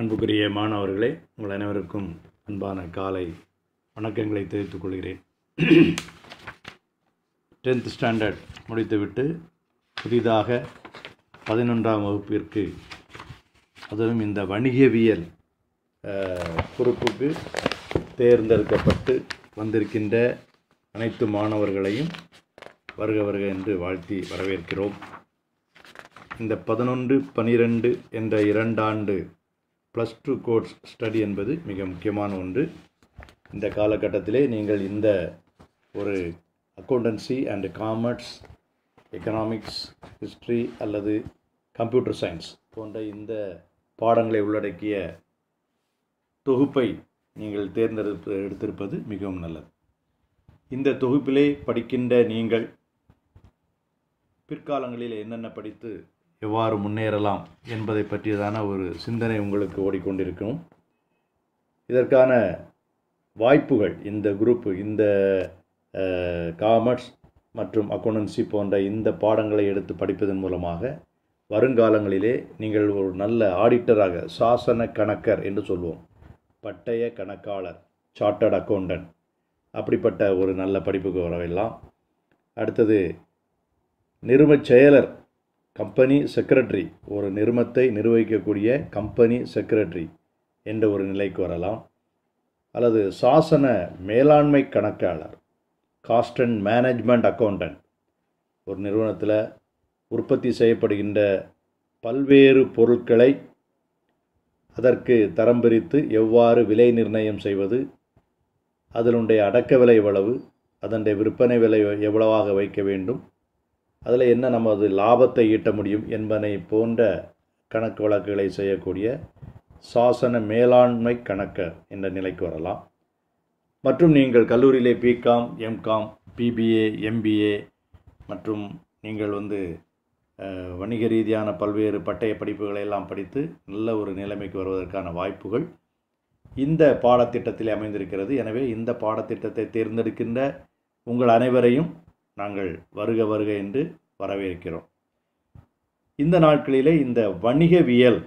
அன்புக்குரிய மாணவர்களே உங்கள் அனைவருக்கும் அன்பான காலை வணக்கங்களை தெரிவித்துக் கொள்கிறேன் டென்த் ஸ்டாண்டர்ட் முடித்துவிட்டு புதிதாக பதினொன்றாம் வகுப்பிற்கு அதுவும் இந்த வணிகவியல் பொறுப்புக்கு தேர்ந்தெடுக்கப்பட்டு வந்திருக்கின்ற அனைத்து மாணவர்களையும் வருக வருக என்று வாழ்த்தி வரவேற்கிறோம் இந்த பதினொன்று பனிரெண்டு என்ற இரண்டாண்டு ப்ளஸ் டூ கோர்ஸ் ஸ்டடி என்பது மிக முக்கியமான ஒன்று இந்த காலகட்டத்திலே நீங்கள் இந்த ஒரு accountancy and commerce economics history அல்லது கம்ப்யூட்டர் சயின்ஸ் போன்ற இந்த பாடங்களை உள்ளடக்கிய தொகுப்பை நீங்கள் தேர்ந்தெடுத்து எடுத்திருப்பது மிகவும் நல்லது இந்த தொகுப்பிலே படிக்கின்ற நீங்கள் பிற்காலங்களில் என்னென்ன படித்து எவ்வாறு முன்னேறலாம் என்பதை பற்றியதான ஒரு சிந்தனை உங்களுக்கு ஓடிக்கொண்டிருக்கும் இதற்கான வாய்ப்புகள் இந்த குரூப்பு இந்த காமர்ஸ் மற்றும் அக்கௌண்டன்சி போன்ற இந்த பாடங்களை எடுத்து படிப்பதன் மூலமாக வருங்காலங்களிலே நீங்கள் ஒரு நல்ல ஆடிட்டராக சாசன கணக்கர் என்று சொல்வோம் பட்டய கணக்காளர் சார்ட்டர்ட் அக்கௌண்டன்ட் அப்படிப்பட்ட ஒரு நல்ல படிப்புக்கு வரவெல்லாம் அடுத்தது நிறுவச் செயலர் கம்பெனி செக்ரட்டரி ஒரு நிறுமத்தை நிர்வகிக்கக்கூடிய கம்பெனி செக்ரட்டரி என்ற ஒரு நிலைக்கு வரலாம் அல்லது சாசன மேலாண்மை கணக்காளர் காஸ்ட் அண்ட் மேனேஜ்மெண்ட் அக்கௌண்டன்ட் ஒரு நிறுவனத்தில் உற்பத்தி செய்யப்படுகின்ற பல்வேறு பொருட்களை அதற்கு தரம் பிரித்து எவ்வாறு விலை நிர்ணயம் செய்வது அதனுடைய அடக்க விலை எவ்வளவு அதனுடைய விற்பனை விலை எவ்வளவாக வைக்க வேண்டும் அதில் என்ன நமது லாபத்தை ஈட்ட முடியும் என்பதை போன்ற கணக்கு வழக்குகளை செய்யக்கூடிய சாசன மேலாண்மை கணக்கர் என்ற நிலைக்கு வரலாம் மற்றும் நீங்கள் கல்லூரியிலே பிகாம் எம்காம் பிபிஏ எம்பிஏ மற்றும் நீங்கள் வந்து வணிக ரீதியான பல்வேறு பட்டய படிப்புகளை எல்லாம் படித்து நல்ல ஒரு நிலைமைக்கு வருவதற்கான வாய்ப்புகள் இந்த பாடத்திட்டத்தில் அமைந்திருக்கிறது எனவே இந்த பாடத்திட்டத்தை தேர்ந்தெடுக்கின்ற உங்கள் அனைவரையும் நாங்கள் வருக வருக என்று வரவேற்கிறோம் இந்த நாட்களிலே இந்த வணிகவியல்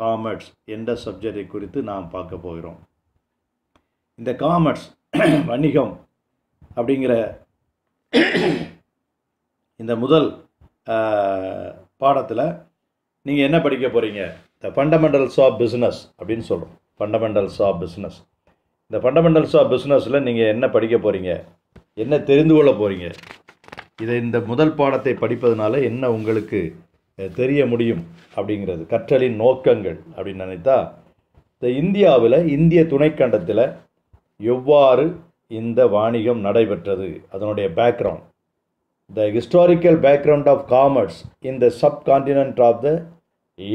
காமர்ஸ் என்ற சப்ஜெக்டை குறித்து நாம் பார்க்க போகிறோம் இந்த காமர்ஸ் வணிகம் அப்படிங்கிற இந்த முதல் பாடத்தில் நீங்கள் என்ன படிக்க போகிறீங்க த ஃபண்டமெண்டல்ஸ் ஆஃப் பிஸ்னஸ் அப்படின்னு சொல்கிறோம் ஃபண்டமெண்டல்ஸ் ஆஃப் பிஸ்னஸ் இந்த ஃபண்டமெண்டல்ஸ் ஆஃப் பிஸ்னஸில் நீங்கள் என்ன படிக்க போகிறீங்க என்ன தெரிந்து கொள்ள போகிறீங்க இதை இந்த முதல் பாடத்தை படிப்பதனால என்ன உங்களுக்கு தெரிய முடியும் அப்படிங்கிறது கற்றலின் நோக்கங்கள் அப்படின்னு நினைத்தா இந்த இந்தியாவில் இந்திய துணைக்கண்டத்தில் எவ்வாறு இந்த வாணிகம் நடைபெற்றது அதனுடைய background the historical background of commerce in the subcontinent of the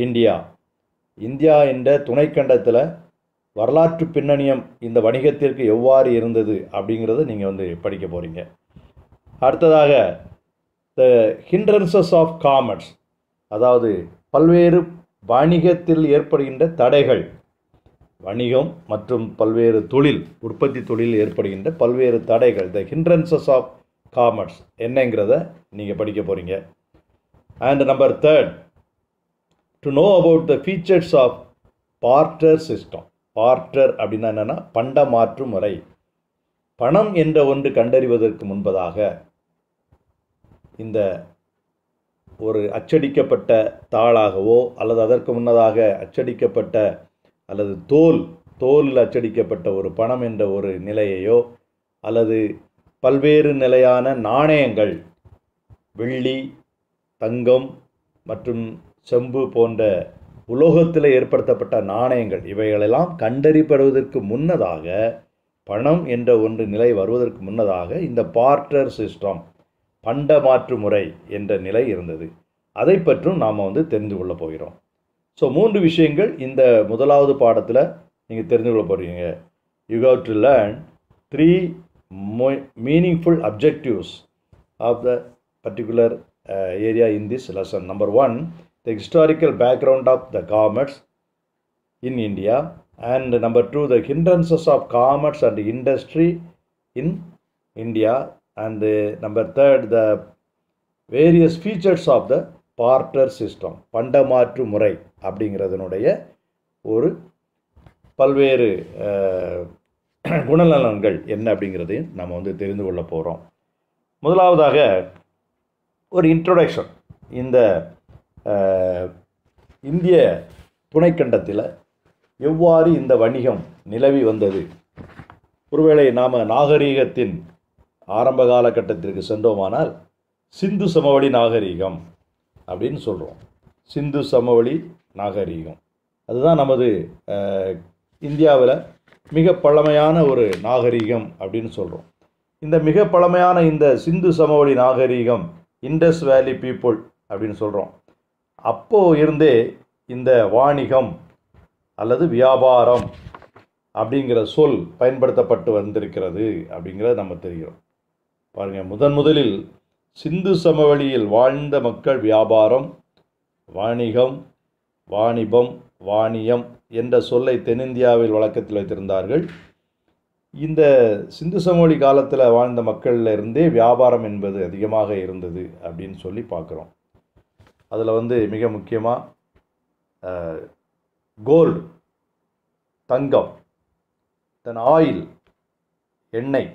India India என்ற துணைக்கண்டத்தில் வரலாற்று பின்னணியம் இந்த வணிகத்திற்கு எவ்வாறு இருந்தது அப்படிங்கிறத நீங்கள் வந்து படிக்க போகிறீங்க அடுத்ததாக த ஹிண்ட்ரன்சஸ் ஆஃப் காமர்ஸ் அதாவது பல்வேறு வணிகத்தில் ஏற்படுகின்ற தடைகள் வணிகம் மற்றும் பல்வேறு தொழில் உற்பத்தி தொழில் ஏற்படுகின்ற பல்வேறு தடைகள் த ஹிண்ட்ரன்சஸ் ஆஃப் காமர்ஸ் என்னங்கிறத நீங்கள் படிக்க போகிறீங்க and number third to know about the features of barter system barter அப்படின்னா என்னென்னா பண்ட மாற்று முறை பணம் என்ற ஒன்று கண்டறிவதற்கு முன்பதாக இந்த ஒரு அச்சடிக்கப்பட்ட தாளாகவோ அல்லது அதற்கு முன்னதாக அச்சடிக்கப்பட்ட அல்லது தோல் தோலில் அச்சடிக்கப்பட்ட ஒரு பணம் என்ற ஒரு நிலையையோ அல்லது பல்வேறு நிலையான நாணயங்கள் வெள்ளி தங்கம் மற்றும் செம்பு போன்ற உலோகத்தில் ஏற்படுத்தப்பட்ட நாணயங்கள் இவைகளெல்லாம் கண்டறிப்படுவதற்கு முன்னதாக பணம் என்ற ஒன்று நிலை வருவதற்கு முன்னதாக இந்த பார்ட்டர் சிஸ்டம் பண்ட மாற்று முறை என்ற நிலை இருந்தது அதை பற்றும் நாம் வந்து தெரிந்து கொள்ளப் போகிறோம் ஸோ மூன்று விஷயங்கள் இந்த முதலாவது பாடத்தில் நீங்கள் தெரிந்து கொள்ள போகிறீங்க you have to learn three meaningful objectives of the particular area in this lesson number one the historical background of the commerce in India, and number two, the hindrances of commerce and industry in India, and the, number third, the various features of the barter system பண்டமாற்று முறை அப்படிங்கிறதனுடைய ஒரு பல்வேறு குணநலன்கள் என்ன அப்படிங்கிறதையும் நம்ம வந்து தெரிந்து கொள்ள போகிறோம் முதலாவதாக ஒரு இன்ட்ரொடக்ஷன் இந்த இந்திய துணைக்கண்டத்தில் எவ்வாறு இந்த வணிகம் நிலவி வந்தது ஒருவேளை நாம் நாகரீகத்தின் ஆரம்ப காலகட்டத்திற்கு சென்றோமானால் சிந்து சமவெளி நாகரீகம் அப்படின்னு சொல்கிறோம் சிந்து சமவெளி நாகரீகம் அதுதான் நமது இந்தியாவில் மிக பழமையான ஒரு நாகரீகம் அப்படின்னு சொல்கிறோம் இந்த மிக பழமையான இந்த சிந்து சமவெளி நாகரீகம் இண்டஸ் வேலி பீப்புள் அப்படின்னு சொல்கிறோம் அப்போது இருந்தே இந்த வாணிகம் அல்லது வியாபாரம் அப்படிங்கிற சொல் பயன்படுத்தப்பட்டு வந்திருக்கிறது அப்படிங்கிறத நம்ம தெரிகிறோம் பாருங்கள் முதன் முதலில் சிந்து சமவெளியில் வாழ்ந்த மக்கள் வியாபாரம் வாணிகம் வாணிபம் வாணியம் என்ற சொல்லை தென்னிந்தியாவில் வழக்கத்தில் வைத்திருந்தார்கள் இந்த சிந்து சமவெளி காலத்தில் வாழ்ந்த மக்களில் இருந்தே வியாபாரம் என்பது அதிகமாக இருந்தது அப்படின்னு சொல்லி பார்க்குறோம் அதில் வந்து மிக முக்கியமாக கோல்டு தங்கம் தென் ஆயில் எண்ணெய்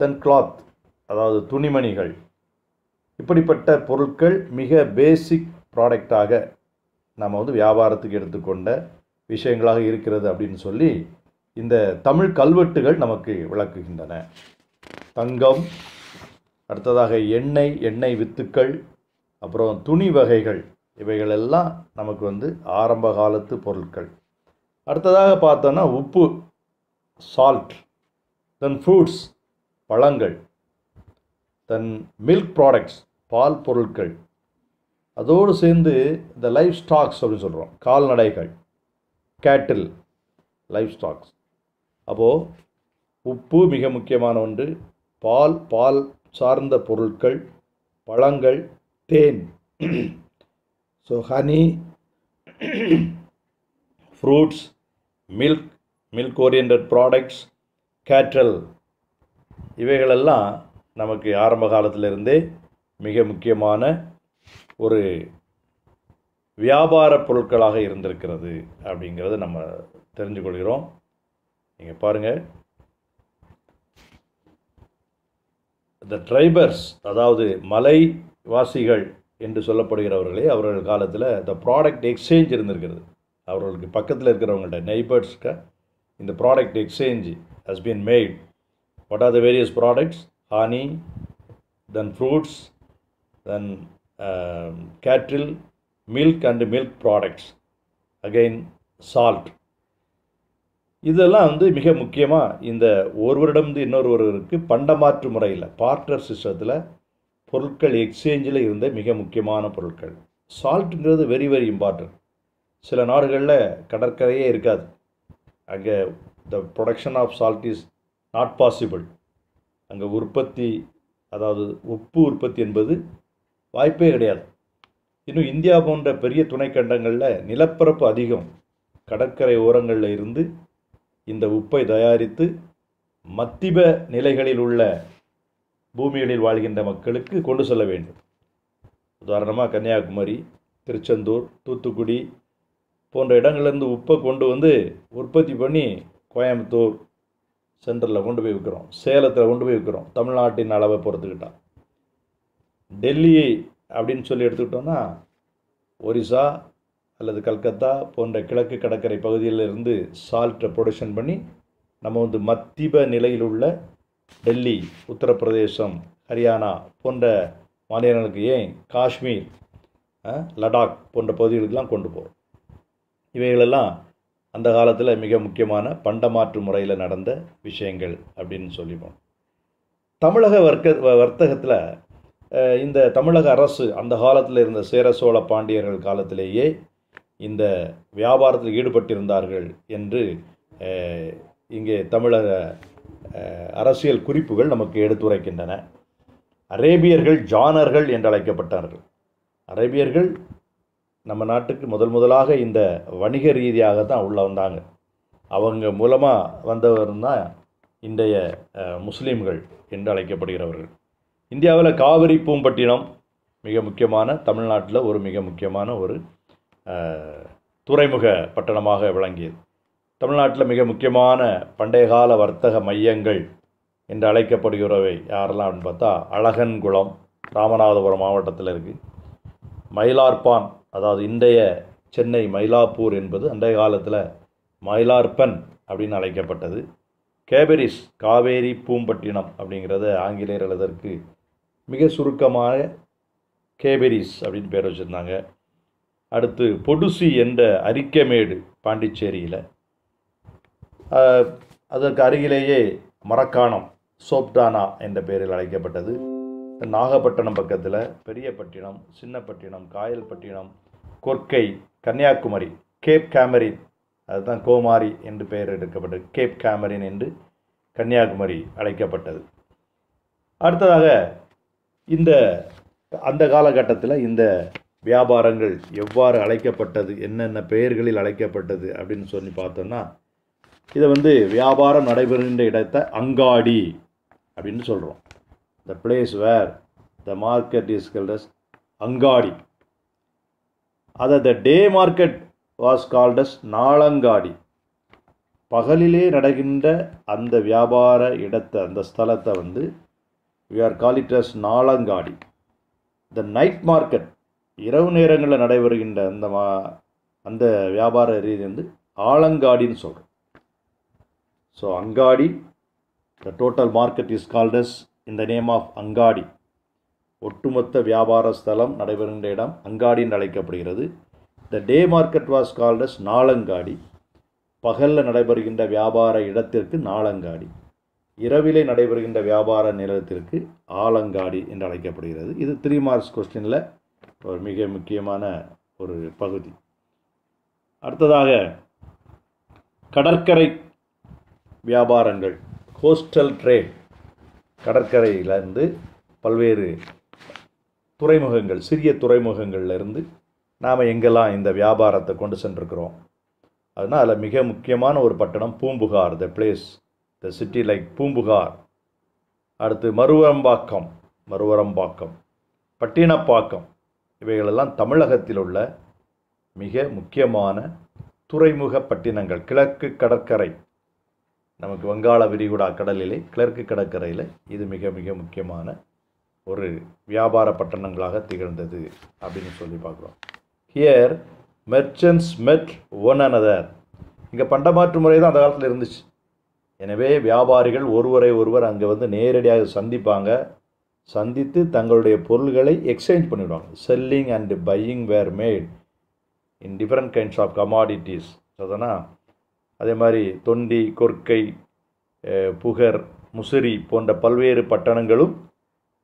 தென் கிளாத் அதாவது துணிமணிகள் இப்படிப்பட்ட பொருட்கள் மிக பேசிக் ப்ராடக்டாக நம்ம வந்து வியாபாரத்துக்கு எடுத்துக்கொண்ட விஷயங்களாக இருக்கிறது அப்படின்னு சொல்லி இந்த தமிழ் கல்வெட்டுகள் நமக்கு விளக்குகின்றன தங்கம் அடுத்ததாக எண்ணெய் எண்ணெய் வித்துக்கள் அப்புறம் துணி வகைகள் இவைகள் எல்லாம் நமக்கு வந்து ஆரம்ப காலத்து பொருட்கள் அடுத்ததாக பார்த்தோன்னா உப்பு சால்ட் தென் ஃப்ரூட்ஸ் பழங்கள் தென் மில்க் ப்ராடக்ட்ஸ் பால் பொருட்கள் அதோடு சேர்ந்து இந்த லைஃப் ஸ்டாக்ஸ் அப்படின்னு சொல்கிறோம் கால்நடைகள் கேட்டில் லைஃப் ஸ்டாக்ஸ் அப்போது உப்பு மிக முக்கியமான ஒன்று பால் பால் சார்ந்த பொருட்கள் பழங்கள் தேன் so honey fruits milk milk oriented products cattle இவைகளெல்லாம் நமக்கு ஆரம்ப காலத்திலிருந்தே மிக முக்கியமான ஒரு வியாபார பொருட்களாக இருந்திருக்கிறது அப்படிங்கிறத நம்ம தெரிஞ்சுக்கொள்கிறோம் நீங்கள் பாருங்கள் த ட்ரைபர்ஸ் அதாவது மலை வாசிகள் என்று சொல்லப்படுகிறவர்களே அவர்கள் காலத்தில் இந்த ப்ராடக்ட் எக்ஸ்சேஞ்ச் இருந்திருக்கிறது அவர்களுக்கு பக்கத்தில் இருக்கிறவங்கள்ட்ட நெய்பர்ஸ்க்கு இந்த product exchange has been made what are the various products honey then fruits then cattle milk and milk products again salt இதெல்லாம் வந்து மிக முக்கியமாக இந்த ஒருவரிடமிருந்து இன்னொருவருக்கு பண்டமாற்று முறையில் பார்ட்னர் சிஸ்டத்தில் பொருட்கள் எக்ஸ்சேஞ்சில் இருந்த மிக முக்கியமான பொருட்கள் சால்ட்டுங்கிறது வெரி வெரி இம்பார்ட்டன்ட் சில நாடுகளில் கடற்கரையே இருக்காது அங்கே the production of salt is not possible அங்கே உற்பத்தி அதாவது உப்பு உற்பத்தி என்பது வாய்ப்பே கிடையாது இன்னும் இந்தியா போன்ற பெரிய துணைக்கண்டங்களில் நிலப்பரப்பு அதிகம் கடற்கரை ஓரங்களில் இருந்து இந்த உப்பை தயாரித்து மத்திப நிலைகளில் உள்ள பூமிகளில் வாழ்கின்ற மக்களுக்கு கொண்டு செல்ல வேண்டும் உதாரணமாக கன்னியாகுமரி திருச்செந்தூர் தூத்துக்குடி போன்ற இடங்கள்லேருந்து உப்பை கொண்டு வந்து உற்பத்தி பண்ணி கோயம்புத்தூர் சென்டரில் கொண்டு போய் விற்கிறோம் சேலத்தில் கொண்டு போய் விற்கிறோம் தமிழ்நாட்டின் அளவை பொறுத்துக்கிட்டால் டெல்லி அப்படின்னு சொல்லி எடுத்துக்கிட்டோன்னா ஒரிசா அல்லது கல்கத்தா போன்ற கிழக்கு கடற்கரை பகுதியிலிருந்து சால்ட்டை ப்ரொடக்ஷன் பண்ணி நம்ம வந்து மத்திய நிலையில் உள்ள டெல்லி உத்தரப்பிரதேசம் ஹரியானா போன்ற மாநிலங்களுக்கு ஏன் காஷ்மீர் லடாக் போன்ற பகுதிகளுக்கெல்லாம் கொண்டு போகிறோம் இவைகளெல்லாம் அந்த காலத்தில் மிக முக்கியமான பண்டமாற்று முறையில் நடந்த விஷயங்கள் அப்படின்னு சொல்லிப்போம் தமிழக வர்க்க வர்த்தகத்தில் இந்த தமிழக அரசு அந்த காலத்தில் இருந்த சேர சோழ பாண்டியர்கள் காலத்திலேயே இந்த வியாபாரத்தில் ஈடுபட்டிருந்தார்கள் என்று இங்கே தமிழக அரசியல் குறிப்புகள் நமக்கு எடுத்துரைக்கின்றன அரேபியர்கள் ஜானர்கள் என்று அழைக்கப்பட்டார்கள் அரேபியர்கள் நம்ம நாட்டுக்கு முதல் முதலாக இந்த வணிக ரீதியாக தான் உள்ளே வந்தாங்க அவங்க மூலமாக வந்தவர் தான் இன்றைய முஸ்லீம்கள் என்று அழைக்கப்படுகிறவர்கள் இந்தியாவில் காவிரி பூம்பட்டினம் மிக முக்கியமான தமிழ்நாட்டில் ஒரு மிக முக்கியமான ஒரு துறைமுக பட்டணமாக விளங்கியது தமிழ்நாட்டில் மிக முக்கியமான பண்டைய கால வர்த்தக மையங்கள் என்று அழைக்கப்படுகிறவை யாரெல்லாம் அப்படின்னு பார்த்தா அழகன்குளம் ராமநாதபுரம் மாவட்டத்தில் இருக்குது மயிலார்பான் அதாவது இன்றைய சென்னை மயிலாப்பூர் என்பது அண்டைய காலத்தில் மயிலார்பன் அப்படின்னு அழைக்கப்பட்டது கேபரிஸ் காவேரி பூம்பட்டினம் அப்படிங்கிறத ஆங்கிலேயர் எழுதற்கு மிக சுருக்கமாக கேபரிஸ் அப்படின்னு பேர் வச்சுருந்தாங்க அடுத்து பொடுசி என்ற அரிக்கமேடு பாண்டிச்சேரியில் அதற்கு அருகிலேயே மரக்காணம் சோப்டானா என்ற பெயரில் அழைக்கப்பட்டது நாகப்பட்டினம் பக்கத்தில் பெரியப்பட்டினம் சின்னப்பட்டினம் காயல்பட்டினம் கொர்க்கை கன்னியாகுமரி கேப் கேமரின் அதுதான் கோமாரி என்று பெயர் எடுக்கப்பட்டது கேப் கேமரின் என்று கன்னியாகுமரி அழைக்கப்பட்டது அடுத்ததாக இந்த அந்த காலகட்டத்தில் இந்த வியாபாரங்கள் எவ்வாறு அழைக்கப்பட்டது என்னென்ன பெயர்களில் அழைக்கப்பட்டது அப்படின்னு சொல்லி பார்த்தோன்னா இதை வந்து வியாபாரம் நடைபெறுகின்ற இடத்தை அங்காடி அப்படின்னு சொல்கிறோம் the place where the market is called as angadi அதை the day market was called as nalangadi பகலிலே நடக்கின்ற அந்த வியாபார இடத்தை அந்த ஸ்தலத்தை வந்து we are call it as nalangadi the night market இரவு நேரங்களில் நடைபெறுகின்ற அந்த மா அந்த வியாபார ரீதி வந்து ஆலங்காடின்னு சொல்கிறோம் so angadi the total market is called as as in the name of ஒட்டுமொத்த வியாபார ஸ்தலம் நடைபெறுகின்ற இடம் அங்காடி என்று அழைக்கப்படுகிறது the day market was called as nalangadi பகலில் நடைபெறுகின்ற வியாபார இடத்திற்கு நாளங்காடி இரவிலே நடைபெறுகின்ற வியாபார நிலத்திற்கு ஆலங்காடி என்று அழைக்கப்படுகிறது இது த்ரீ மார்க்ஸ் கொஸ்டினில் ஒரு மிக முக்கியமான ஒரு பகுதி அடுத்ததாக கடற்கரை வியாபாரங்கள் கோஸ்டல் ட்ரேட் கடற்கரையிலேருந்து பல்வேறு துறைமுகங்கள் சிறிய துறைமுகங்கள்லேருந்து நாம் எங்கெல்லாம் இந்த வியாபாரத்தை கொண்டு சென்றிருக்கிறோம் அதனால் அதில் மிக முக்கியமான ஒரு பட்டணம் Poompuhar the place the city like Poompuhar அடுத்து மறுவரம்பாக்கம் மறுவரம்பாக்கம் பட்டினப்பாக்கம் இவைகளெல்லாம் தமிழகத்தில் உள்ள மிக முக்கியமான துறைமுக பட்டினங்கள் கிழக்கு கடற்கரை நமக்கு வங்காள விரிகுடா கடலிலே கிழக்கு கடற்கரையில் இது மிக மிக முக்கியமான ஒரு வியாபார பட்டணங்களாக திகழ்ந்தது அப்படின்னு சொல்லி பார்க்குறோம் here merchants met one another இங்கே பண்டமாற்று முறை தான் அந்த காலத்தில் இருந்துச்சு எனவே வியாபாரிகள் ஒருவரை ஒருவர் அங்கே வந்து நேரடியாக சந்திப்பாங்க சந்தித்து தங்களுடைய பொருள்களை எக்ஸ்சேஞ்ச் பண்ணிவிடுவாங்க selling and buying were made in different kinds of commodities அதுனா அதே மாதிரி தொண்டி கொர்க்கை புகர் முசிறி போன்ற பல்வேறு பட்டணங்களும்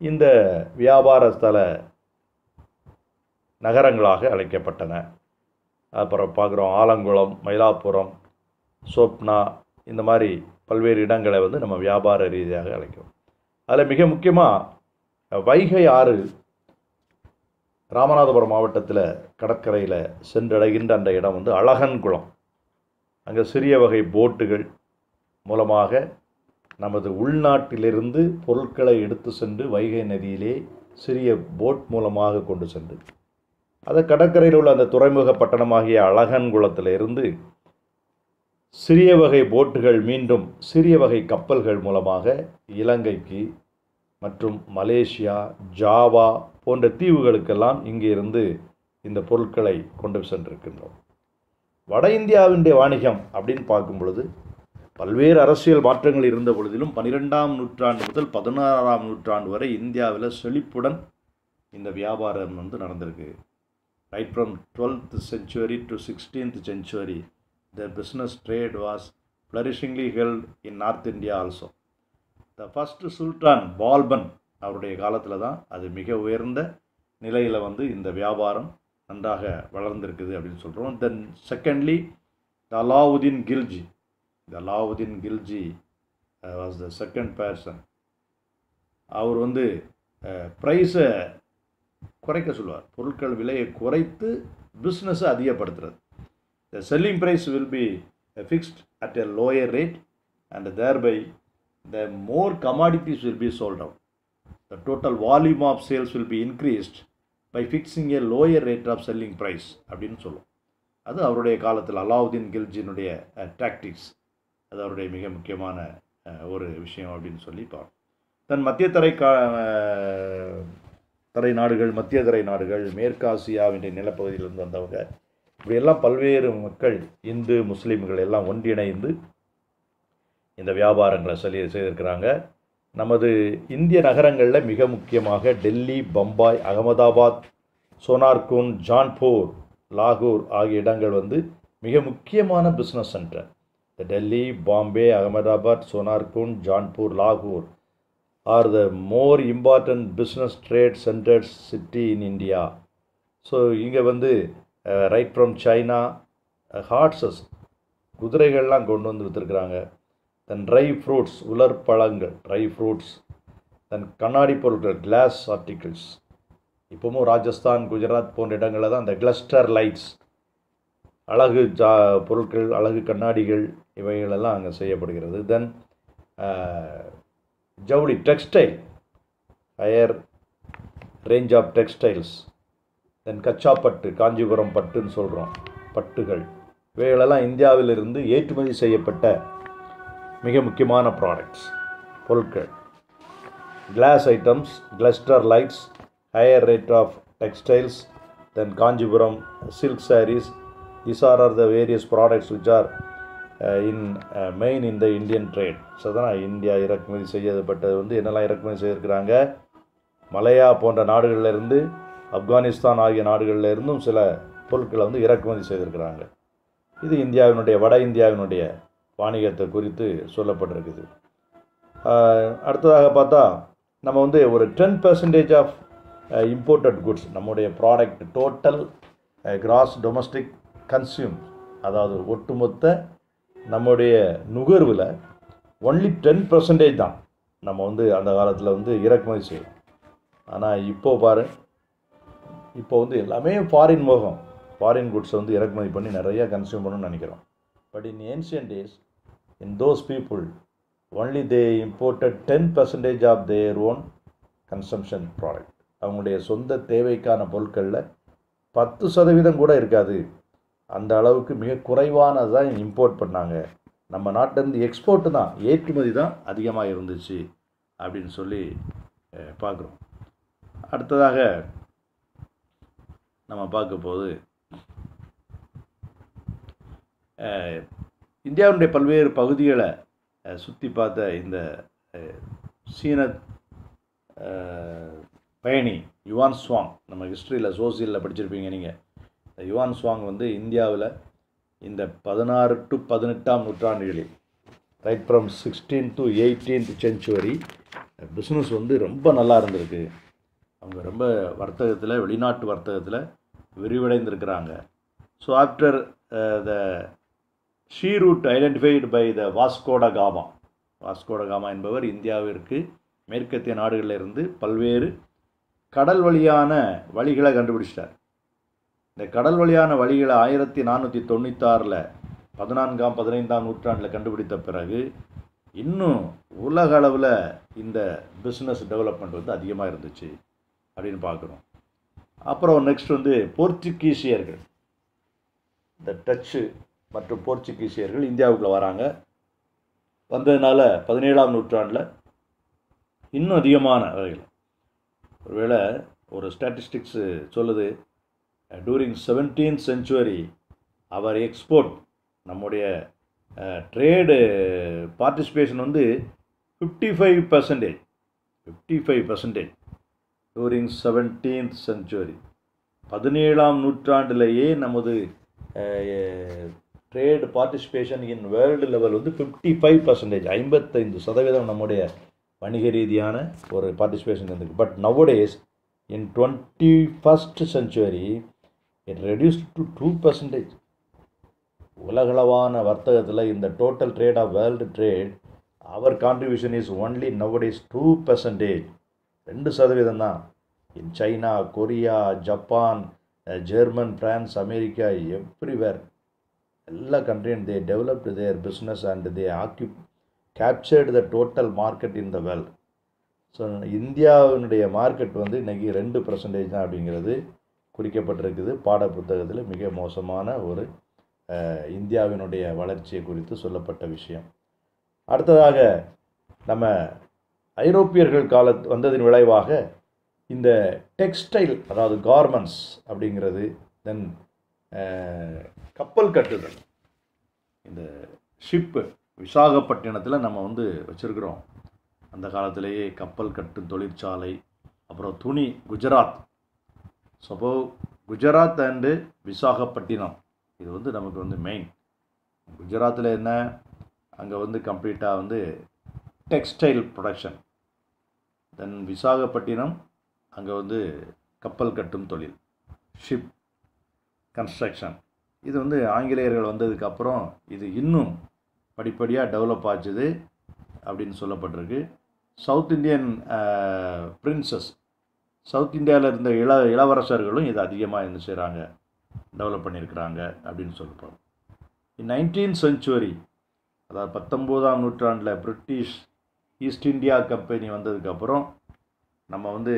இந்த வியாபார ஸ்தல நகரங்களாக அழைக்கப்பட்டன அப்புறம் பார்க்குறோம் ஆலங்குளம் மயிலாப்புரம் சோப்னா இந்த மாதிரி பல்வேறு இடங்களை வந்து நம்ம வியாபார ரீதியாக அழைக்கும் அதில் மிக முக்கியமாக வைகை ஆறு ராமநாதபுரம் மாவட்டத்தில் கடற்கரையில் சென்றடைகின்ற அந்த இடம் வந்து அழகன்குளம் அங்கே சிறிய வகை போட்டுகள் மூலமாக நமது உள்நாட்டிலிருந்து பொருட்களை எடுத்து சென்று வைகை நதியிலே சிறிய போட் மூலமாக கொண்டு சென்று அதை கடற்கரையில் உள்ள அந்த துறைமுக பட்டணமாகிய இருந்து சிறிய வகை போட்டுகள் மீண்டும் சிறிய வகை கப்பல்கள் மூலமாக இலங்கைக்கு மற்றும் மலேசியா ஜாவா போன்ற தீவுகளுக்கெல்லாம் இங்கே இருந்து இந்த பொருட்களை கொண்டு சென்றிருக்கின்றோம் வட இந்தியாவின் வாணிகம் அப்படின்னு பார்க்கும் பொழுது பல்வேறு அரசியல் மாற்றங்கள் இருந்த பொழுதிலும் பனிரெண்டாம் நூற்றாண்டு முதல் பதினாறாம் நூற்றாண்டு வரை இந்தியாவில் செழிப்புடன் இந்த வியாபாரம் வந்து நடந்திருக்கு right from twelfth century to sixteenth century the business trade was flourishingly held in north India also the first sultan Balban அவருடைய காலத்தில் தான் அது மிக உயர்ந்த நிலையில் வந்து இந்த வியாபாரம் நன்றாக வளர்ந்திருக்குது அப்படின்னு சொல்கிறோம் then secondly the Alauddin Khilji the Alauddin Khilji was the second person அவர் வந்து ப்ரைஸை uh, குறைக்க சொல்லுவார் பொருட்கள் விலையை குறைத்து பிஸ்னஸை அதிகப்படுத்துறது the selling price will be fixed at a lower rate and thereby the more commodities will be sold out the total volume of sales will be increased by fixing a lower rate of selling price அப்படின்னு சொல்லும் அது அவருடைய காலத்தில் Alauddin கில்ஜினுடைய tactics அது அவருடைய மிக முக்கியமான ஒரு விஷயம் அப்படின்னு சொல்லி பார்க்கும் தன் மத்திய தரை கா தரை நாடுகள் மத்திய தரை நாடுகள் மேற்காசியாவின் நிலப்பகுதியிலிருந்து வந்தவங்க இப்படியெல்லாம் பல்வேறு மக்கள் இந்து முஸ்லீம்கள் எல்லாம் ஒன்றிணைந்து இந்த வியாபாரங்களை சொல்லி செய்திருக்கிறாங்க நமது இந்திய நகரங்களில் மிக முக்கியமாக டெல்லி பம்பாய் அகமதாபாத் சோனார்கூன் ஜான்பூர் லாகூர் ஆகிய இடங்கள் வந்து மிக முக்கியமான பிஸ்னஸ் சென்டர் டெல்லி பாம்பே அகமதாபாத் சோனார்கூன் ஜான்பூர் லாகூர் are the more important business trade centres city in India so இங்கே வந்து ரைட் ஃப்ரம் சைனா ஹார்ட்ஸஸ் குதிரைகள்லாம் கொண்டு வந்து விற்றுருக்குறாங்க தென் ட்ரை ஃப்ரூட்ஸ் உலர் பழங்கள் ட்ரை ஃப்ரூட்ஸ் தென் கண்ணாடி பொருட்கள் கிளாஸ் ஆர்டிகிள்ஸ் இப்போவும் ராஜஸ்தான் குஜராத் போன்ற இடங்களில் தான் அந்த கிளஸ்டர் லைட்ஸ் அழகு ஜா பொருட்கள் அழகு கண்ணாடிகள் இவைகளெல்லாம் அங்கே செய்யப்படுகிறது தென் ஜவுளி textile higher range of textiles then கச்சா பட்டு காஞ்சிபுரம் பட்டுன்னு சொல்கிறோம் பட்டுகள் இவைகளெல்லாம் இந்தியாவிலிருந்து ஏற்றுமதி செய்யப்பட்ட மிக முக்கியமான ப்ராடக்ட்ஸ் பொருட்கள் glass items cluster lights higher rate of textiles then Kanchipuram silk saris these are are the various products which are in main இந்த இந்தியன் ட்ரேட் ஸோ தான் இந்தியா இறக்குமதி செய்யப்பட்டது வந்து என்னெல்லாம் இறக்குமதி செய்திருக்கிறாங்க மலையா போன்ற நாடுகளிலிருந்து ஆப்கானிஸ்தான் ஆகிய நாடுகளில் இருந்தும் சில பொருட்களை வந்து இறக்குமதி செய்திருக்கிறாங்க இது இந்தியாவினுடைய வட இந்தியாவினுடைய வாணிகத்தை குறித்து சொல்லப்பட்டிருக்குது அடுத்ததாக பார்த்தா நம்ம வந்து ஒரு ten percentage of imported goods நம்முடைய product total gross domestic consume அதாவது ஒட்டுமொத்த நம்முடைய நுகர்வில் ஒன்லி டென் பர்சன்டேஜ் தான் நம்ம வந்து அந்த காலத்தில் வந்து இறக்குமதி செய்வோம் ஆனால் இப்போ பாரு இப்போ வந்து எல்லாமே ஃபாரின் முகம் ஃபாரின் குட்ஸை வந்து இறக்குமதி பண்ணி நிறையா கன்சியூம் பண்ணணும்னு நினைக்கிறோம் but in ancient days in those people only they imported 10 percentage of their own consumption product அவங்களுடைய சொந்த தேவைக்கான பொருட்களில் பத்து சதவீதம் கூட இருக்காது அந்த அளவுக்கு மிக குறைவானது தான் இம்போர்ட் பண்ணாங்க நம்ம நாட்டிலேருந்து எக்ஸ்போர்ட்டு தான் ஏற்றுமதி தான் அதிகமாக இருந்துச்சு அப்படின்னு சொல்லி பார்க்குறோம் அடுத்ததாக நம்ம பார்க்கும்போது இந்தியாவுடைய பல்வேறு பகுதிகளை சுற்றி பார்த்த இந்த சீன பயணி யுவான் சுவாங் நம்ம ஹிஸ்ட்ரியில் சோசியலில் படிச்சிருப்பீங்க நீங்கள் யுவான் சுவாங் வந்து இந்தியாவில் இந்த பதினாறு டு பதினெட்டாம் நூற்றாண்டுகளில் right from sixteen to eighteenth century business வந்து ரொம்ப நல்லா இருந்திருக்கு அவங்க ரொம்ப வர்த்தகத்தில் வெளிநாட்டு வர்த்தகத்தில் விரிவடைந்திருக்கிறாங்க so after the sea route identified by the Vasco da Gama Vasco da Gama என்பவர் இந்தியாவிற்கு மேற்கத்திய நாடுகளிலிருந்து பல்வேறு கடல் வழியான வழிகளை கண்டுபிடிச்சிட்டார் இந்த கடல் வழியான வழிகளை ஆயிரத்தி நானூற்றி தொண்ணூத்தாறில் பதினான்காம் பதினைந்தாம் நூற்றாண்டில் கண்டுபிடித்த பிறகு இன்னும் உலக அளவில் இந்த பிஸ்னஸ் டெவலப்மெண்ட் வந்து அதிகமாக இருந்துச்சு அப்படின்னு பார்க்குறோம் அப்புறம் நெக்ஸ்ட் வந்து போர்ச்சுகீசியர்கள் இந்த டச்சு மற்றும் போர்ச்சுகீசியர்கள் இந்தியாவுக்குள்ளே வராங்க வந்ததுனால பதினேழாம் நூற்றாண்டில் இன்னும் அதிகமான வகையில் ஒருவேளை ஒரு ஸ்டாட்டிஸ்டிக்ஸு சொல்லுது during seventeen century our export நம்முடைய ட்ரேடு பார்ட்டிசிபேஷன் வந்து fifty five percentage fifty five percentage during seventeenth century பதினேழாம் நூற்றாண்டிலேயே நமது trade participation in world level வந்து ஃபிஃப்டி ஃபைவ் பர்சன்டேஜ் ஐம்பத்தைந்து சதவீதம் நம்முடைய வணிக ரீதியான ஒரு பார்ட்டிசிபேஷன் இருந்துக்கு but nowadays in twenty first century it reduce to two percentage உலகளவான வர்த்தகத்தில் இந்த total trade of world trade our contribution is only nowadays two percentage ரெண்டு சதவீதம் தான் in China Korea Japan German France America everywhere எல்லா கண்ட்ரியும் they developed their business and they ஆக்யூ captured the total market in the world so இந்தியாவினுடைய market வந்து இன்றைக்கி ரெண்டு பர்சன்டேஜ் தான் அப்படிங்கிறது குறிக்கப்பட்டிருக்குது பாட புத்தகத்தில் மிக மோசமான ஒரு இந்தியாவினுடைய வளர்ச்சியை குறித்து சொல்லப்பட்ட விஷயம் அடுத்ததாக நம்ம ஐரோப்பியர்கள் கால வந்ததின் விளைவாக இந்த டெக்ஸ்டைல் அதாவது கார்மெண்ட்ஸ் அப்படிங்கிறது தென் கப்பல் கட்டுதல் இந்த ஷிப்பு விசாகப்பட்டினத்தில் நம்ம வந்து வச்சுருக்குறோம் அந்த காலத்திலேயே கப்பல் கட்டும் தொழிற்சாலை அப்புறம் துணி குஜராத் சப்போ குஜராத் அண்டு விசாகப்பட்டினம் இது வந்து நமக்கு வந்து மெயின் குஜராத்தில் என்ன அங்கே வந்து கம்ப்ளீட்டாக வந்து டெக்ஸ்டைல் ப்ரொடக்ஷன் தென் விசாகப்பட்டினம் அங்கே வந்து கப்பல் கட்டும் தொழில் ஷிப் கன்ஸ்ட்ரக்ஷன் இது வந்து ஆங்கிலேயர்கள் வந்ததுக்கப்புறம் இது இன்னும் படிப்படியாக டெவலப் ஆச்சுது அப்படின்னு சொல்லப்பட்டிருக்கு சவுத் இந்தியன் பிரின்சஸ் சவுத் இந்தியாவில் இருந்த இள இளவரசர்களும் இது அதிகமாக என்ன செய்கிறாங்க டெவலப் பண்ணியிருக்கிறாங்க அப்படின்னு சொல்லப்போம் நைன்டீன் செஞ்சுவரி அதாவது பத்தொம்போதாம் நூற்றாண்டில் பிரிட்டிஷ் ஈஸ்ட் இந்தியா கம்பெனி வந்ததுக்கப்புறம் நம்ம வந்து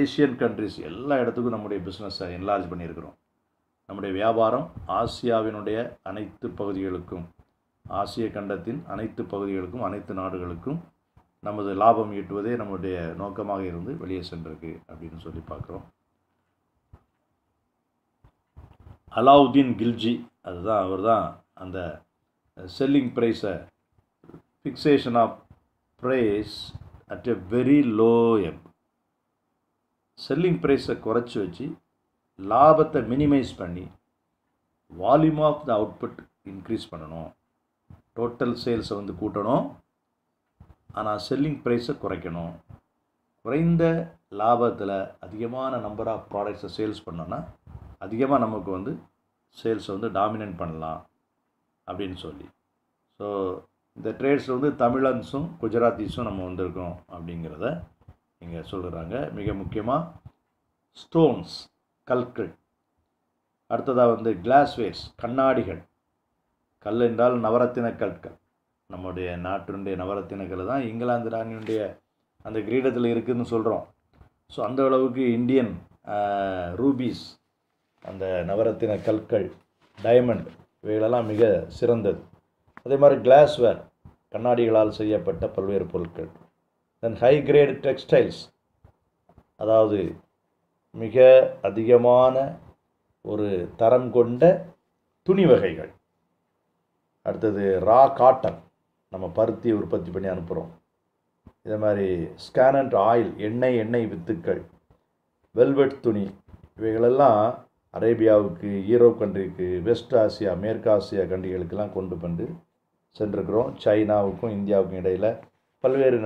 ஏஷியன் கண்ட்ரிஸ் எல்லா இடத்துக்கும் நம்முடைய பிஸ்னஸை என்லார்ஜ் பண்ணியிருக்கிறோம் நம்முடைய வியாபாரம் ஆசியாவினுடைய அனைத்து பகுதிகளுக்கும் ஆசிய கண்டத்தின் அனைத்து பகுதிகளுக்கும் அனைத்து நாடுகளுக்கும் நமது லாபம் ஈட்டுவதே நம்முடைய நோக்கமாக இருந்து வெளியே சென்றிருக்கு அப்படின்னு சொல்லி பார்க்குறோம் அலாவுதீன் கில்ஜி அதுதான் அவர் தான் அந்த செல்லிங் ப்ரைஸை fixation of price at a very low எம் செல்லிங் ப்ரைஸை குறைச்சி வச்சு லாபத்தை மினிமைஸ் பண்ணி volume of the output increase பண்ணணும் டோட்டல் சேல்ஸை வந்து கூட்டணும் ஆனால் செல்லிங் ப்ரைஸை குறைக்கணும் குறைந்த லாபத்தில் அதிகமான நம்பர் ஆஃப் ப்ராடக்ட்ஸை சேல்ஸ் பண்ணோன்னா அதிகமாக நமக்கு வந்து சேல்ஸை வந்து டாமினேட் பண்ணலாம் அப்படின்னு சொல்லி ஸோ இந்த ட்ரேட்ஸில் வந்து தமிழன்ஸும் குஜராத்திஸும் நம்ம வந்திருக்கோம் அப்படிங்கிறத இங்கே சொல்கிறாங்க மிக முக்கியமாக ஸ்டோன்ஸ் கல்கள் அடுத்ததாக வந்து கிளாஸ்வேர்ஸ் கண்ணாடிகள் கல் என்றால் நவரத்தின கற்கள் நம்முடைய நாட்டினுடைய நவரத்தினங்கள் தான் இங்கிலாந்து ராணியுடைய அந்த கிரீடத்தில் இருக்குதுன்னு சொல்கிறோம் ஸோ அந்த அளவுக்கு இந்தியன் ரூபீஸ் அந்த நவரத்தின கற்கள் டைமண்ட் இவைகளெல்லாம் மிக சிறந்தது அதே மாதிரி கிளாஸ்வேர் கண்ணாடிகளால் செய்யப்பட்ட பல்வேறு பொருட்கள் தென் ஹை கிரேட் டெக்ஸ்டைல்ஸ் அதாவது மிக அதிகமான ஒரு தரம் கொண்ட துணி வகைகள் அடுத்தது ரா காட்டன் நம்ம பருத்தி உற்பத்தி பண்ணி அனுப்புகிறோம் இதே மாதிரி ஸ்கேன் அண்ட் ஆயில் எண்ணெய் எண்ணெய் வித்துக்கள் வெல்வெட் துணி இவைகளெல்லாம் அரேபியாவுக்கு ஈரோப் கண்ட்ரிக்கு வெஸ்ட் ஆசியா மேற்காசியா கண்ட்ரிகளுக்கெல்லாம் கொண்டு வந்து சென்றிருக்கிறோம் சைனாவுக்கும் இந்தியாவுக்கும் இடையில் பல்வேறு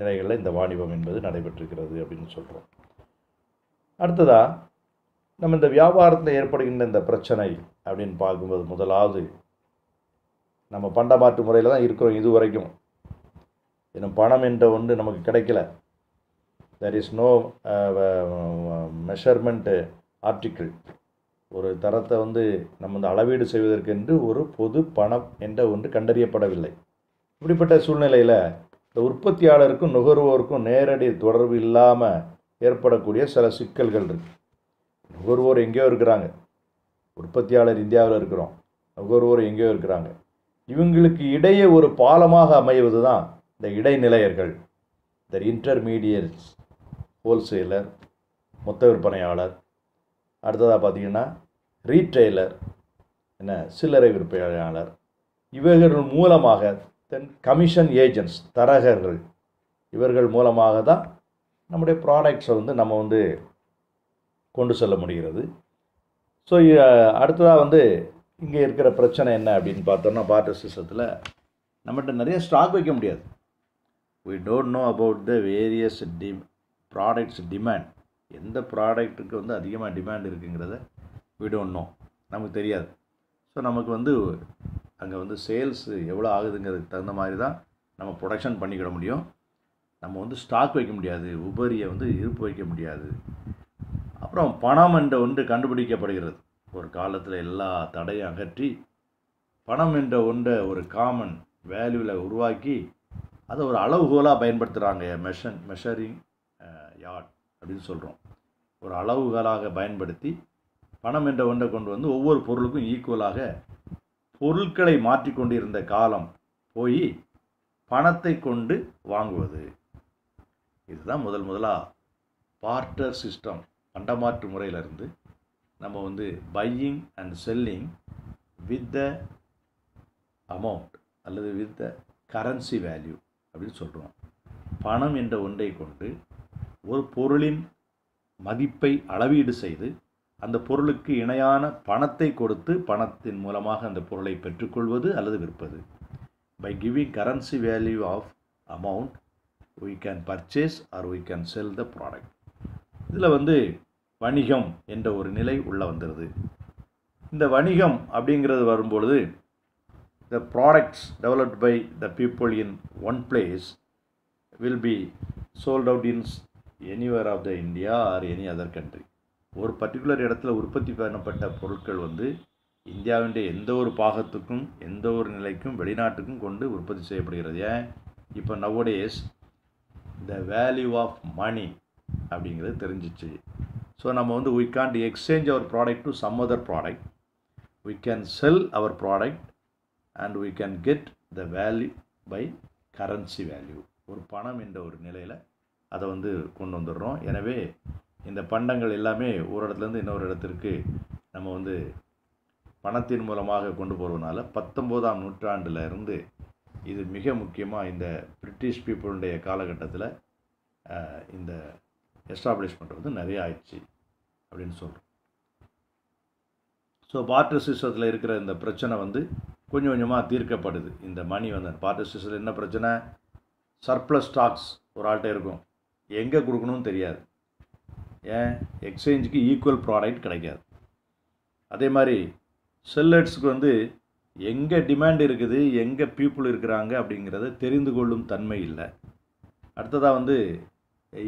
நிலைகளில் இந்த வாணிபம் என்பது நடைபெற்றிருக்கிறது அப்படின்னு சொல்கிறோம் அடுத்ததாக நம்ம இந்த வியாபாரத்தில் ஏற்படுகின்ற இந்த பிரச்சனை அப்படின்னு பார்க்கும்போது முதலாவது நம்ம பண்டமாற்று முறையில் தான் இருக்கிறோம் இது வரைக்கும் இன்னும் பணம் என்ற ஒன்று நமக்கு கிடைக்கல there is no measurement article ஒரு தரத்தை வந்து நம்ம இந்த அளவீடு செய்வதற்கென்று ஒரு பொது பணம் என்ற ஒன்று கண்டறியப்படவில்லை இப்படிப்பட்ட சூழ்நிலையில் இந்த உற்பத்தியாளருக்கும் நுகர்வோருக்கும் நேரடி தொடர்பு இல்லாமல் ஏற்படக்கூடிய சில சிக்கல்கள் இருக்குது நுகர்வோர் எங்கேயோ இருக்கிறாங்க உற்பத்தியாளர் இந்தியாவில் இருக்கிறோம் நுகர்வோர் எங்கேயோ இருக்கிறாங்க இவங்களுக்கு இடையே ஒரு பாலமாக அமைவது தான் இந்த இடைநிலையர்கள் இந்த இன்டர்மீடியட்ஸ் ஹோல்சேலர் மொத்த விற்பனையாளர் அடுத்ததாக பார்த்திங்கன்னா ரீட்டெய்லர் என்ன சில்லறை விற்பனையாளர் இவர்கள் மூலமாக தென் கமிஷன் ஏஜென்ட்ஸ் தரகர்கள் இவர்கள் மூலமாக தான் நம்முடைய ப்ராடக்ட்ஸை வந்து நம்ம வந்து கொண்டு செல்ல முடிகிறது ஸோ அடுத்ததாக வந்து இங்கே இருக்கிற பிரச்சனை என்ன அப்படின்னு பார்த்தோம்னா பார்ட்ட சிஸ்டத்தில் நம்மகிட்ட நிறைய ஸ்டாக் வைக்க முடியாது we don't know about the various டி ப்ராடக்ட்ஸ் டிமாண்ட் எந்த ப்ராடக்ட்டுக்கு வந்து அதிகமாக டிமாண்ட் இருக்குங்கிறத வி டோன்ட் நோ நமக்கு தெரியாது ஸோ நமக்கு வந்து அங்கே வந்து சேல்ஸ் எவ்வளோ ஆகுதுங்கிறதுக்கு தகுந்த மாதிரி தான் நம்ம ப்ரொடக்ஷன் பண்ணிக்கிட முடியும் நம்ம வந்து ஸ்டாக் வைக்க முடியாது உபரியை வந்து இருப்பு வைக்க முடியாது அப்புறம் பணம் என்ற ஒன்று கண்டுபிடிக்கப்படுகிறது ஒரு காலத்தில் எல்லா தடையும் அகற்றி பணம் என்ற ஒன்றை ஒரு காமன் வேல்யூவில் உருவாக்கி அதை ஒரு அளவுகோலாக பயன்படுத்துகிறாங்க மெஷன் மெஷரிங் யார்ட் அப்படின்னு சொல்கிறோம் ஒரு அளவுகளாக பயன்படுத்தி பணம் என்ற ஒன்றை கொண்டு வந்து ஒவ்வொரு பொருளுக்கும் ஈக்குவலாக பொருட்களை மாற்றிக்கொண்டிருந்த காலம் போய் பணத்தை கொண்டு வாங்குவது இதுதான் முதல் முதலாக பார்ட்டர் சிஸ்டம் பண்டமாற்று முறையிலிருந்து நம்ம வந்து buying and selling with the amount அல்லது வித் த கரன்சி வேல்யூ அப்படின்னு சொல்கிறோம் பணம் என்ற ஒன்றை கொண்டு ஒரு பொருளின் மதிப்பை அளவீடு செய்து அந்த பொருளுக்கு இணையான பணத்தை கொடுத்து பணத்தின் மூலமாக அந்த பொருளை பெற்றுக்கொள்வது அல்லது விற்பது by giving currency value of amount we can purchase or we can sell the product இதில் வந்து வணிகம் என்ற ஒரு நிலை உள்ளே வந்துடுது இந்த வணிகம் அப்படிங்கிறது வரும்பொழுது the products developed by the people in one place will be sold out இன்ஸ் anywhere of the India or any other country ஒரு பர்டிகுலர் இடத்துல உற்பத்தி பண்ணப்பட்ட பொருட்கள் வந்து இந்தியாவின் எந்த ஒரு பாகத்துக்கும் எந்த ஒரு நிலைக்கும் வெளிநாட்டுக்கும் கொண்டு உற்பத்தி செய்யப்படுகிறது ஏன் இப்போ நவோடேஸ் த வேல்யூ ஆஃப் மணி அப்படிங்கிறது தெரிஞ்சிச்சு ஸோ நம்ம வந்து we can't exchange our product to some other product we can sell our product and we can get the value by currency value ஒரு பணம் என்ற ஒரு நிலையில் அதை வந்து கொண்டு வந்துடுறோம் எனவே இந்த பண்டங்கள் எல்லாமே ஒரு இடத்துலேருந்து இன்னொரு இடத்திற்கு நம்ம வந்து பணத்தின் மூலமாக கொண்டு போகிறதுனால பத்தொம்போதாம் நூற்றாண்டில் இருந்து இது மிக முக்கியமாக இந்த பிரிட்டிஷ் பீப்புளுடைய காலகட்டத்தில் இந்த எஸ்டாப்ளிஷ்மெண்ட் வந்து நிறைய ஆயிடுச்சு அப்படின்னு சொல்கிறோம் ஸோ பார்ட்டர் சிஸ்டத்தில் இருக்கிற இந்த பிரச்சனை வந்து கொஞ்சம் கொஞ்சமாக தீர்க்கப்படுது இந்த மணி வந்து பார்ட்டர் சிஸ்டத்தில் என்ன பிரச்சனை சர்ப்ளஸ் ஸ்டாக்ஸ் ஒரு ஆள்கிட்ட இருக்கும் எங்கே கொடுக்கணும்னு தெரியாது ஏன் எக்ஸ்சேஞ்சுக்கு ஈக்குவல் ப்ராடக்ட் கிடைக்காது அதே மாதிரி செல்லர்ஸுக்கு வந்து எங்கே டிமாண்ட் இருக்குது எங்கே பீப்புள் இருக்கிறாங்க அப்படிங்கிறத தெரிந்து கொள்ளும் தன்மை இல்லை அடுத்ததாக வந்து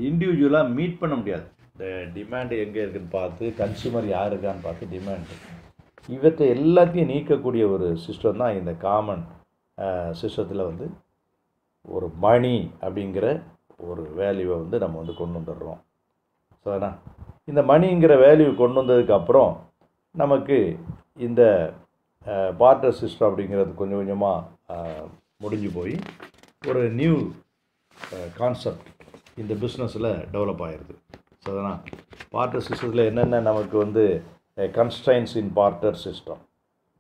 இண்டிவிஜுவலாக மீட் பண்ண முடியாது இந்த டிமாண்டு எங்கே இருக்குதுன்னு பார்த்து கன்சியூமர் யார் இருக்கான்னு பார்த்து டிமாண்டு இவற்றை எல்லாத்தையும் நீக்கக்கூடிய ஒரு சிஸ்டம் தான் இந்த காமன் சிஸ்டத்தில் வந்து ஒரு மணி அப்படிங்கிற ஒரு வேல்யூவை வந்து நம்ம வந்து கொண்டு வந்துடுறோம் சரிண்ணா இந்த மணிங்கிற வேல்யூ கொண்டு வந்ததுக்கப்புறம் நமக்கு இந்த பார்டர் சிஸ்டம் அப்படிங்கிறது கொஞ்சம் கொஞ்சமாக முடிஞ்சு போய் ஒரு நியூ கான்செப்ட் இந்த பிஸ்னஸில் டெவலப் ஆகிடுது ஸோ பார்ட்டர் சிஸ்டத்தில் என்னென்ன நமக்கு வந்து constraints in barter system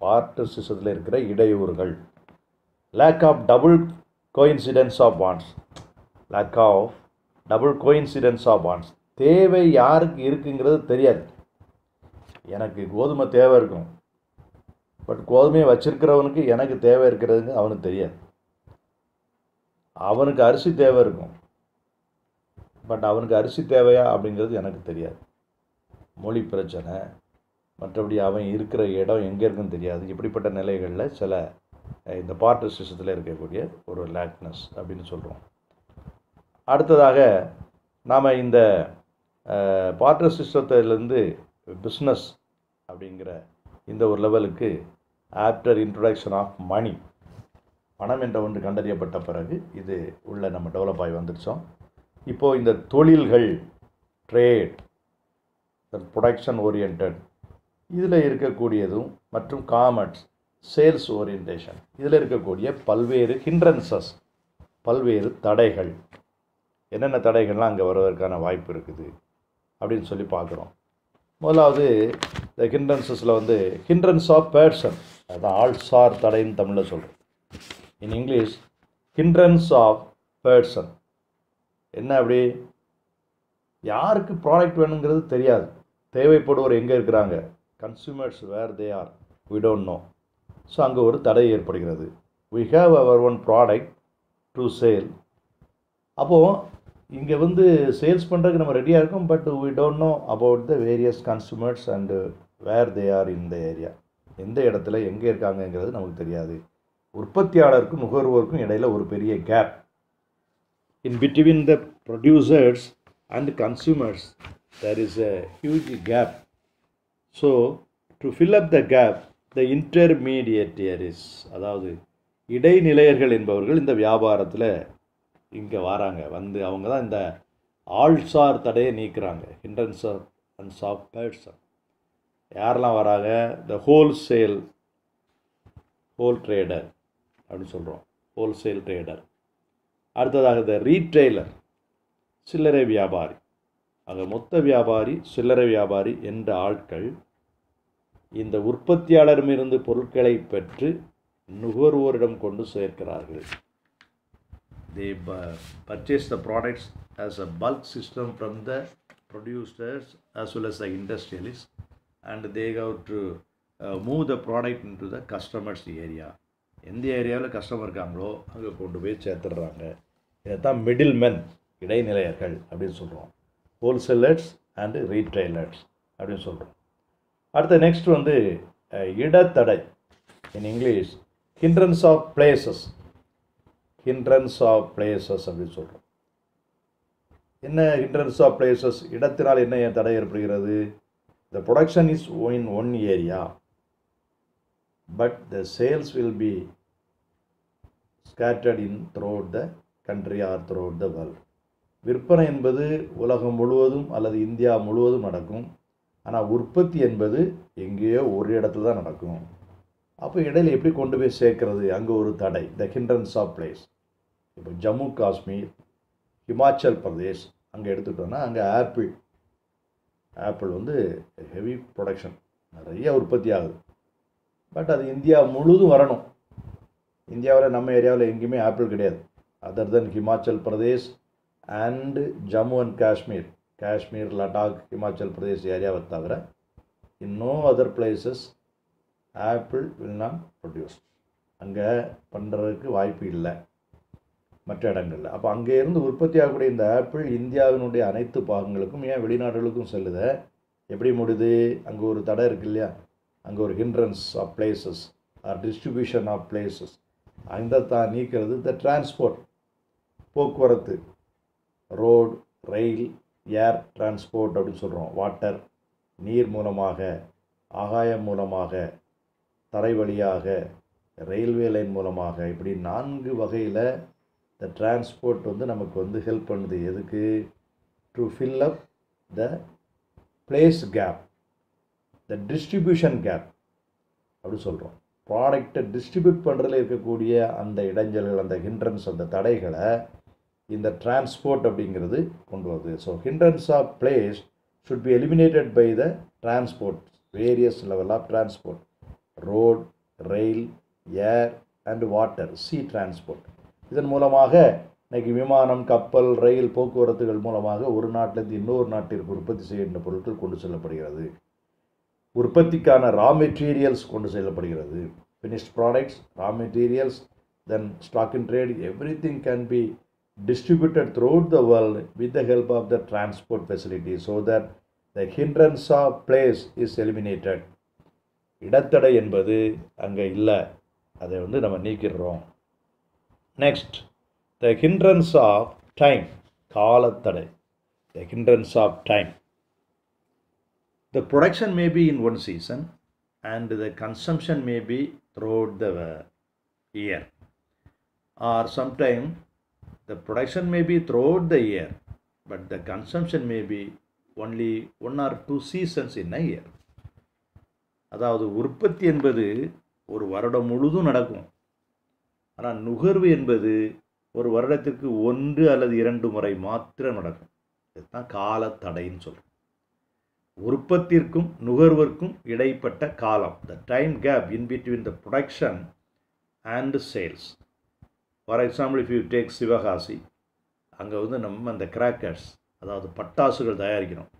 barter சிஸ்டத்தில் இருக்கிற இடையூறுகள் lack of double coincidence of wants lack of double coincidence of wants தேவை யாருக்கு இருக்குங்கிறது தெரியாது எனக்கு கோதுமை தேவை இருக்கும் பட் கோதுமையை வச்சிருக்கிறவனுக்கு எனக்கு தேவை இருக்கிறதுங்க அவனுக்கு தெரியாது அவனுக்கு அரிசி தேவை இருக்கும் பட் அவனுக்கு அரிசி தேவையா அப்படிங்கிறது எனக்கு தெரியாது மொழி பிரச்சனை மற்றபடி அவன் இருக்கிற இடம் எங்கே இருக்குன்னு தெரியாது இப்படிப்பட்ட நிலைகளில் சில இந்த பாட்டு சிஸ்டத்தில் இருக்கக்கூடிய ஒரு லேக்னஸ் அப்படின்னு சொல்கிறோம் அடுத்ததாக நாம் இந்த பாட்டர் சிஸ்டத்திலேருந்து பிஸ்னஸ் அப்படிங்கிற இந்த ஒரு லெவலுக்கு ஆஃப்டர் இன்ட்ரொடக்ஷன் ஆஃப் மணி பணம் என்ற ஒன்று கண்டறியப்பட்ட பிறகு இது உள்ள நம்ம டெவலப் ஆகி வந்துடுச்சோம் இப்போது இந்த தொழில்கள் ட்ரேட் ப்ரொடக்ஷன் ஓரியன்ட் இதில் இருக்கக்கூடியதும் மற்றும் காமர்ஸ் சேல்ஸ் ஓரியன்டேஷன் இதில் இருக்கக்கூடிய பல்வேறு ஹின்ட்ரன்சஸ் பல்வேறு தடைகள் என்னென்ன தடைகள்லாம் அங்கே வருவதற்கான வாய்ப்பு இருக்குது அப்படின்னு சொல்லி பார்க்குறோம் முதலாவது இந்த ஹிண்ட்ரன்சஸில் வந்து ஹிண்ட்ரன்ஸ் ஆஃப் பேர்சன் அதான் ஆல் சார் தடைன்னு தமிழில் சொல்கிறோம் in English hindrance of person என்ன அப்படி யாருக்கு ப்ராடக்ட் வேணுங்கிறது தெரியாது தேவைப்படுவோர் எங்கே இருக்கிறாங்க consumers where they are we don't know so அங்கே ஒரு தடை ஏற்படுகிறது we have our one product to sale அப்போது இங்கே வந்து சேல்ஸ் பண்ணுறதுக்கு நம்ம ரெடியாக இருக்கோம் but we don't know about the various consumers and where they are in the area எந்த இடத்துல எங்கே இருக்காங்கங்கிறது நமக்கு தெரியாது உற்பத்தியாளருக்கும் நுகர்வோருக்கும் இடையில் ஒரு பெரிய gap in between the producers and consumers there is a huge gap so to fill up the gap the is அதாவது இடைநிலையர்கள் என்பவர்கள் இந்த வியாபாரத்தில் இங்கே வராங்க வந்து அவங்க தான் இந்த ஆல்சார் தடையை நீக்கிறாங்க ஹிண்டன்ஸ் ஆஃப் அண்ட் சாஃப்ட் பேட்ஸன் யாரெல்லாம் வராங்க இந்த ஹோல்சேல் ஹோல் ட்ரேடர் அப்படின்னு சொல்கிறோம் ஹோல்சேல் ட்ரேடர் அடுத்ததாக இந்த ரீட்டெய்லர் சில்லறை வியாபாரி ஆக மொத்த வியாபாரி சில்லறை வியாபாரி என்ற ஆட்கள் இந்த உற்பத்தியாளரிடமிருந்து பொருட்களை பெற்று நுகர்வோரிடம் கொண்டு சேர்க்கிறார்கள் they purchase the products as a bulk system from the producers as well as the industrialists and they go to uh, the the product into the customers area எந்த ஏரியாவில் கஸ்டமர் இருக்காங்களோ அங்கே கொண்டு போய் சேர்த்துடுறாங்க இதைத்தான் மிடில் மென் இடைநிலையர்கள் அப்படின்னு சொல்கிறோம் wholesalers and retailers அப்படின்னு சொல்கிறோம் அடுத்து நெக்ஸ்ட் வந்து இடத்தடை in English hindrance of places hindrance of places அப்படின்னு சொல்கிறோம் என்ன ஹிண்ட்ரன்ஸ் ஆஃப் பிளேசஸ் இடத்தினால் என்ன தடை ஏற்படுகிறது the production is in one area but the sales will be scattered in throughout the country or throughout the world விற்பனை என்பது உலகம் முழுவதும் அல்லது இந்தியா முழுவதும் நடக்கும் ஆனால் உற்பத்தி என்பது எங்கேயோ ஒரு இடத்துல தான் நடக்கும் அப்போ இடையில் எப்படி கொண்டு போய் சேர்க்கறது அங்கே ஒரு தடை த ஹிண்ட்ரன்ஸ் ஆஃப் பிளேஸ் இப்போ ஜம்மு காஷ்மீர் ஹிமாச்சல் பிரதேஷ் அங்கே எடுத்துக்கிட்டோன்னா அங்கே ஆப்பிள் ஆப்பிள் வந்து ஹெவி ப்ரொடக்ஷன் நிறைய உற்பத்தி ஆகுது பட் அது இந்தியா முழுதும் வரணும் இந்தியாவில் நம்ம ஏரியாவில் எங்கேயுமே ஆப்பிள் கிடையாது other then Himachal Pradesh and Jammu and Kashmir Kashmir Ladakh Himachal Pradesh ஏரியாவை தவிர இன்னும் other places apple will not produce அங்கே பண்ணுறதுக்கு வாய்ப்பு இல்லை மற்ற இடங்களில் அப்போ அங்கேருந்து உற்பத்தி ஆகக்கூடிய இந்த ஆப்பிள் இந்தியாவினுடைய அனைத்து பாகங்களுக்கும் ஏன் வெளிநாடுகளுக்கும் செல்லுது எப்படி முடியுது அங்கே ஒரு தடை இருக்கு இல்லையா அங்கே ஒரு hindrance of places or distribution of places அந்த தான் நீக்கிறது த டிரான்ஸ்போர்ட் போக்குவரத்து ரோடு ரயில் ஏர் டிரான்ஸ்போர்ட் அப்படின்னு சொல்கிறோம் வாட்டர் நீர் மூலமாக ஆகாயம் மூலமாக தரை வழியாக ரயில்வே லைன் மூலமாக இப்படி நான்கு வகையில் த டிரான்ஸ்போர்ட் வந்து நமக்கு வந்து ஹெல்ப் பண்ணுது எதுக்கு to fill up the place gap the distribution gap அப்படி சொல்கிறோம் ப்ராடக்டை டிஸ்ட்ரிபியூட் பண்ணுறதுல இருக்கக்கூடிய அந்த இடைஞ்சல்கள் அந்த ஹிண்ட்ரன்ஸ் அந்த தடைகளை இந்த டிரான்ஸ்போர்ட் அப்படிங்கிறது கொண்டு வருது so hindrance of place should be eliminated by the transport various level of transport road rail air and water sea transport இதன் மூலமாக இன்றைக்கி விமானம் கப்பல் ரயில் போக்குவரத்துகள் மூலமாக ஒரு நாட்டிலிருந்து இன்னொரு நாட்டிற்கு உற்பத்தி செய்கின்ற பொருட்கள் கொண்டு செல்லப்படுகிறது உற்பத்திக்கான ரா மெட்டீரியல்ஸ் கொண்டு செல்லப்படுகிறது finished products raw materials then stock in trade everything can be distributed throughout the world with the help of the transport facility so that the hindrance of place is eliminated இடத்தடை என்பது அங்கே இல்லை அதை வந்து நம்ம நீக்கிடுறோம் next the hindrance of time காலத்தடை the hindrance of time the production may be in one season and the consumption may be throughout the year or sometime the production may be throughout the year but the consumption may be only one or two seasons in a year அதாவது உற்பத்தி என்பது ஒரு வருடம் முழுதும் நடக்கும் ஆனால் நுகர்வு என்பது ஒரு வருடத்திற்கு ஒன்று அல்லது இரண்டு முறை மாத்திரம் நடக்கும் இதுதான் கால தடைன்னு சொல்கிறோம் உற்பத்திற்கும் நுகர்வர்க்கும் இடைப்பட்ட காலம் the time gap in between the production and sales for example if you take Sivakasi அங்கே வந்து நம்ம அந்த கிராக்கர்ஸ் அதாவது பட்டாசுகள் தயாரிக்கிறோம்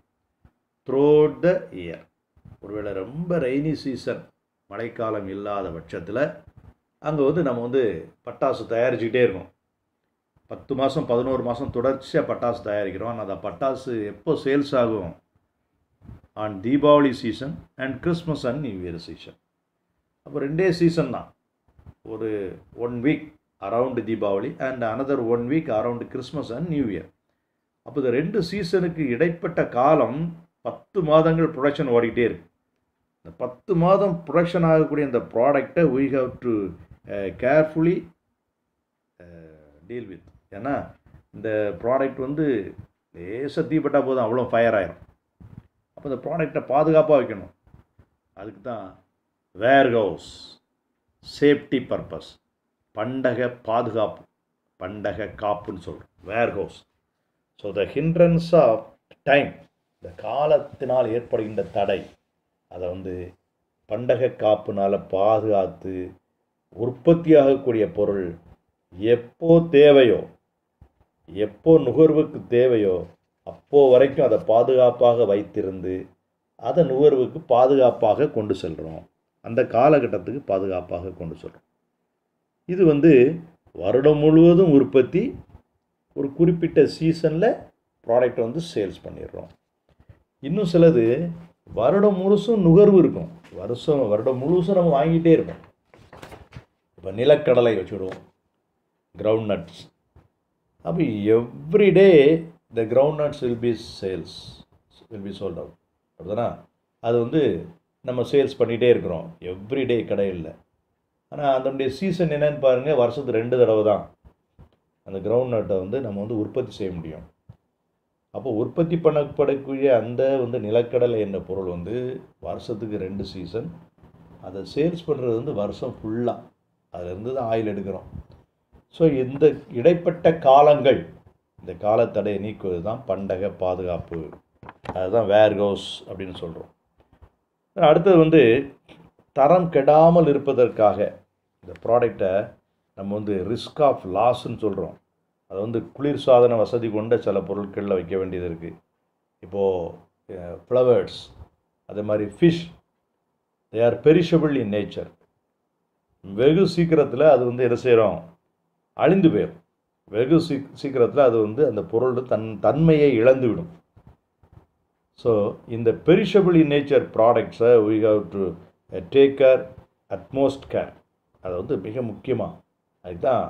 த்ரூ த இயர் ஒருவேளை ரொம்ப ரெய்னி சீசன் மழைக்காலம் இல்லாத பட்சத்தில் அங்கே வந்து நம்ம வந்து பட்டாசு தயாரிச்சுக்கிட்டே இருக்கோம் பத்து மாதம் பதினோரு மாதம் தொடர்ச்சியாக பட்டாசு தயாரிக்கிறோம் ஆனால் அந்த பட்டாசு எப்போ சேல்ஸ் ஆகும் on Deepavali season and Christmas and new year season அப்போ ரெண்டே சீசன் தான் ஒரு one week around Deepavali and another one week around Christmas and new year அப்போ இந்த ரெண்டு சீசனுக்கு இடைப்பட்ட காலம் பத்து மாதங்கள் ப்ரொடக்ஷன் ஓடிக்கிட்டே இருக்குது இந்த பத்து மாதம் ப்ரொடக்ஷன் ஆகக்கூடிய இந்த ப்ராடக்டை we have to carefully deal with ஏன்னா இந்த ப்ராடக்ட் வந்து லேசாக தீப்பட்டால் போதும் அவ்வளோ ஃபயர் ஆயிரும் அப்போ இந்த ப்ராடக்டை பாதுகாப்பாக வைக்கணும் அதுக்கு தான் வேர் ஹவுஸ் சேஃப்டி பர்பஸ் பண்டக பாதுகாப்பு பண்டக காப்புன்னு சொல்கிறோம் warehouse so the hindrance of time இந்த காலத்தினால் ஏற்படுகின்ற தடை அதை வந்து பண்டக காப்புனால் பாதுகாத்து உற்பத்தியாகக்கூடிய பொருள் எப்போ தேவையோ எப்போ நுகர்வுக்கு தேவையோ அப்போ வரைக்கும் அதை பாதுகாப்பாக வைத்திருந்து அதை நுகர்வுக்கு பாதுகாப்பாக கொண்டு செல்கிறோம் அந்த காலகட்டத்துக்கு பாதுகாப்பாக கொண்டு செல்கிறோம் இது வந்து வருடம் முழுவதும் உற்பத்தி ஒரு குறிப்பிட்ட சீசனில் ப்ராடக்ட் வந்து சேல்ஸ் பண்ணிடுறோம் இன்னும் சிலது வருடம் முழுசும் நுகர்வு இருக்கும் வருஷம் வருடம் முழுசும் நம்ம வாங்கிட்டே இருக்கோம் இப்போ நிலக்கடலை வச்சுடுவோம் கிரவுண்ட் நட்ஸ் அப்போ every day the groundnuts will be sales will be sold out அப்படிதானா அது வந்து நம்ம சேல்ஸ் பண்ணிகிட்டே இருக்கிறோம் எவ்ரிடே கடையில் ஆனால் அதனுடைய சீசன் என்னன்னு பாருங்கள் வருஷத்துக்கு ரெண்டு தடவை தான் அந்த கிரவுண்ட் நட்டை வந்து நம்ம வந்து உற்பத்தி செய்ய முடியும் அப்போ உற்பத்தி பண்ணப்படக்கூடிய அந்த வந்து நிலக்கடலை என்ற பொருள் வந்து வருஷத்துக்கு ரெண்டு சீசன் அதை சேல்ஸ் பண்ணுறது வந்து வருஷம் ஃபுல்லாக அதுலேருந்து தான் ஆயில் எடுக்கிறோம் ஸோ இந்த இடைப்பட்ட காலங்கள் இந்த காலத்தடையை நீக்குவது தான் பண்டக பாதுகாப்பு அதுதான் வேர்கோஸ் அப்படின்னு சொல்கிறோம் அடுத்தது வந்து தரம் கெடாமல் இருப்பதற்காக இந்த ப்ராடக்டை நம்ம வந்து ரிஸ்க் ஆஃப் லாஸ்ன்னு சொல்கிறோம் அது வந்து குளிர் சாதன வசதி கொண்ட சில பொருட்களில் வைக்க வேண்டியது இருக்குது இப்போது ஃப்ளவர்ஸ் அதே மாதிரி fish they are perishable in nature வெகு சீக்கிரத்தில் அது வந்து என்ன செய்கிறோம் அழிந்து போயிடும் வெகு சீ சீக்கிரத்தில் அது வந்து அந்த பொருள் தன் தன்மையை இழந்துவிடும் ஸோ இந்த பெரிஷபிள் இன் நேச்சர் ப்ராடக்ட்ஸை we have to take care utmost care அது வந்து மிக முக்கியமாக அதுதான்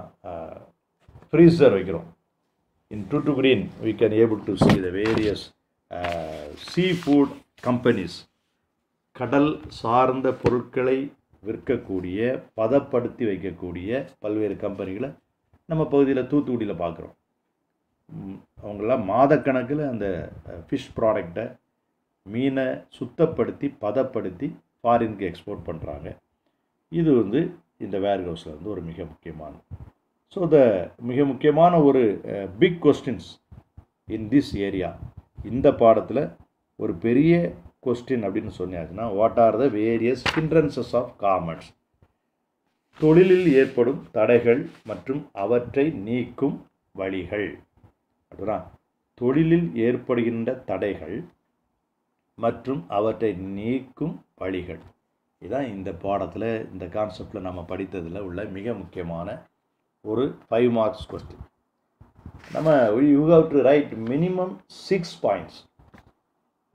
freezer வைக்கிறோம் in Tutugreen we can able to see the various seafood companies கடல் சார்ந்த பொருட்களை விற்கக்கூடிய பதப்படுத்தி வைக்கக்கூடிய பல்வேறு கம்பெனிகளை நம்ம பகுதியில் தூத்துக்குடியில் பார்க்குறோம் அவங்களாம் மாதக்கணக்கில் அந்த ஃபிஷ் ப்ராடக்டை மீனை சுத்தப்படுத்தி பதப்படுத்தி ஃபாரினுக்கு எக்ஸ்போர்ட் பண்ணுறாங்க இது வந்து இந்த வேர் ஹவுஸில் வந்து ஒரு மிக முக்கியமானது ஸோ த மிக முக்கியமான ஒரு big questions in this area இந்த பாடத்தில் ஒரு பெரிய கொஸ்டின் அப்படின்னு சொன்னாச்சுன்னா what are the various hindrances of commerce தொழிலில் ஏற்படும் தடைகள் மற்றும் அவற்றை நீக்கும் வழிகள் அப்படின்னா தொழிலில் ஏற்படுகின்ற தடைகள் மற்றும் அவற்றை நீக்கும் வழிகள் இதுதான் இந்த பாடத்தில் இந்த கான்செப்டில் நம்ம படித்ததில் உள்ள மிக முக்கியமான ஒரு ஃபைவ் மார்க்ஸ் கொஸ்டின் நம்ம you have to write minimum six points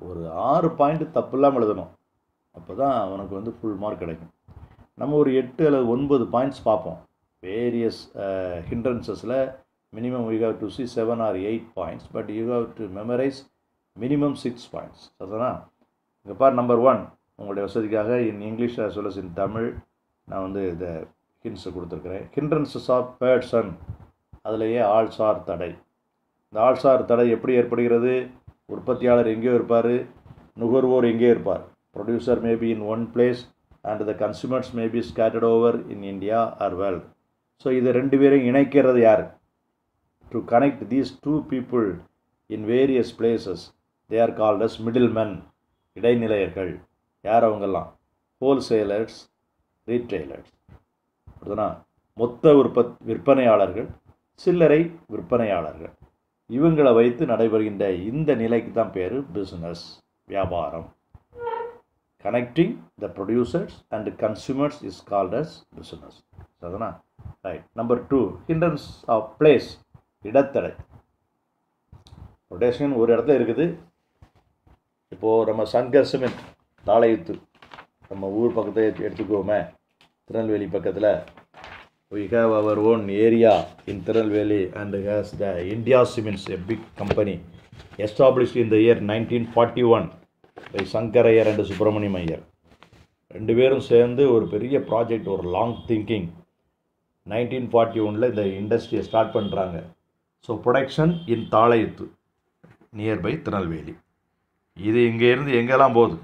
ஒரு ஆறு பாயிண்ட் தப்பு இல்லாமல் எழுதணும் அப்போ தான் அவனுக்கு வந்து ஃபுல் மார்க் கிடைக்கும் நம்ம ஒரு எட்டு அல்லது ஒன்பது பாயிண்ட்ஸ் பார்ப்போம் வேரியஸ் ஹிண்ட்ரன்சஸில் minimum you have to see seven or eight points but you have to memorise minimum six points அதுனா இங்கே பார் நம்பர் ஒன் உங்களுடைய வசதிக்காக இன் இங்கிலீஷ் சொல்லஸ் இன் தமிழ் நான் வந்து இதை ஹின்ஸு கொடுத்துருக்குறேன் ஹின்ட்ரன்ஸஸ் ஆஃப் பேர்ட்ஸன் அதிலேயே ஆள்சார் தடை இந்த ஆள்சார் தடை எப்படி ஏற்படுகிறது உற்பத்தியாளர் எங்கேயோ இருப்பார் நுகர்வோர் எங்கேயோ இருப்பார் producer maybe in one place and the consumers maybe scattered over in India or world so இதை ரெண்டு பேரையும் இணைக்கிறது யார் to connect these two people in various places they are called as middlemen இடைநிலையர்கள் யார் அவங்கெல்லாம் ஹோல்சேலர்ஸ் ரீட்டைலர்ஸ் அப்படின்னா மொத்த உற்பத் விற்பனையாளர்கள் சில்லறை விற்பனையாளர்கள் இவங்களை வைத்து நடைபெறுகின்ற இந்த நிலைக்கு தான் பேர் பிஸ்னஸ் வியாபாரம் connecting the producers and consumers is called as business அதுனா write number two hindrance of place இடத்தடை ரொட்டேஷன் ஒரு இடத்துல இருக்குது இப்போது நம்ம சங்கர் சிமெண்ட் தாளையுத்து நம்ம ஊர் பக்கத்தை எடுத்துக்குவோமே திருநெல்வேலி பக்கத்தில் we have our own area in Tirunelveli and has the India Cements a big company establish in the year nineteen forty one by Sankaraiyar Iyer and Subramaniam Iyer ரெண்டு பேரும் சேர்ந்து ஒரு பெரிய ப்ராஜெக்ட் ஒரு லாங் திங்கிங் நைன்டீன் ஃபார்ட்டி ஒனில் இந்த இண்டஸ்ட்ரியை ஸ்டார்ட் பண்ணுறாங்க so production in Thalaiyuthu nearby Tirunelveli இது இங்கேருந்து எங்கெல்லாம் போகுது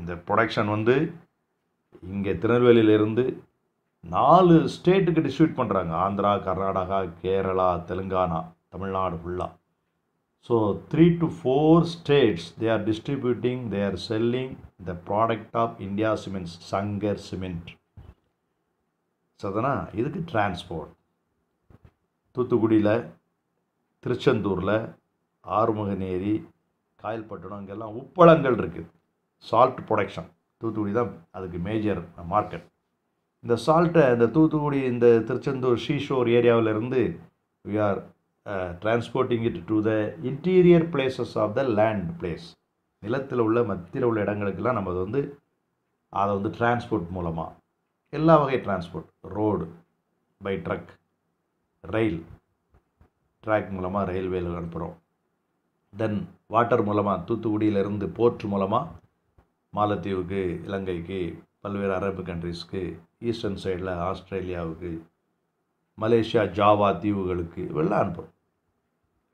இந்த ப்ரொடக்ஷன் வந்து இங்கே திருநெல்வேலியிலிருந்து நாலு ஸ்டேட்டுக்கு டிஸ்ட்ரிபியூட் பண்ணுறாங்க ஆந்திரா கர்நாடகா கேரளா தெலுங்கானா தமிழ்நாடு ஃபுல்லாக so three to four states they are distributing they are selling the product of India Cements Sankar Cement சதனா இதுக்கு டிரான்ஸ்போர்ட் தூத்துக்குடியில் திருச்செந்தூரில் ஆறுமுகநேரி காயல்பட்டினம் இங்கெல்லாம் உப்பளங்கள் இருக்குது சால்ட் ப்ரொடக்ஷன் தூத்துக்குடி தான் அதுக்கு மேஜர் மார்க்கெட் இந்த சால்ட்டை இந்த தூத்துக்குடி இந்த திருச்செந்தூர் ஷீஷோர் ஏரியாவிலிருந்து we are transporting it to the interior places of the land place நிலத்தில் உள்ள மத்தியில் உள்ள இடங்களுக்கெல்லாம் நம்ம வந்து அதை வந்து டிரான்ஸ்போர்ட் மூலமாக எல்லா வகை transport road by truck rail track மூலமாக ரயில்வேல அனுப்புகிறோம் தென் வாட்டர் மூலமாக தூத்துக்குடியிலேருந்து போர்ட் மூலமாக மாலத்தீவுக்கு இலங்கைக்கு பல்வேறு அரபு கண்ட்ரிஸ்க்கு ஈஸ்டர்ன் சைடில் ஆஸ்திரேலியாவுக்கு மலேசியா ஜாவா தீவுகளுக்கு இவெல்லாம் அனுப்பும்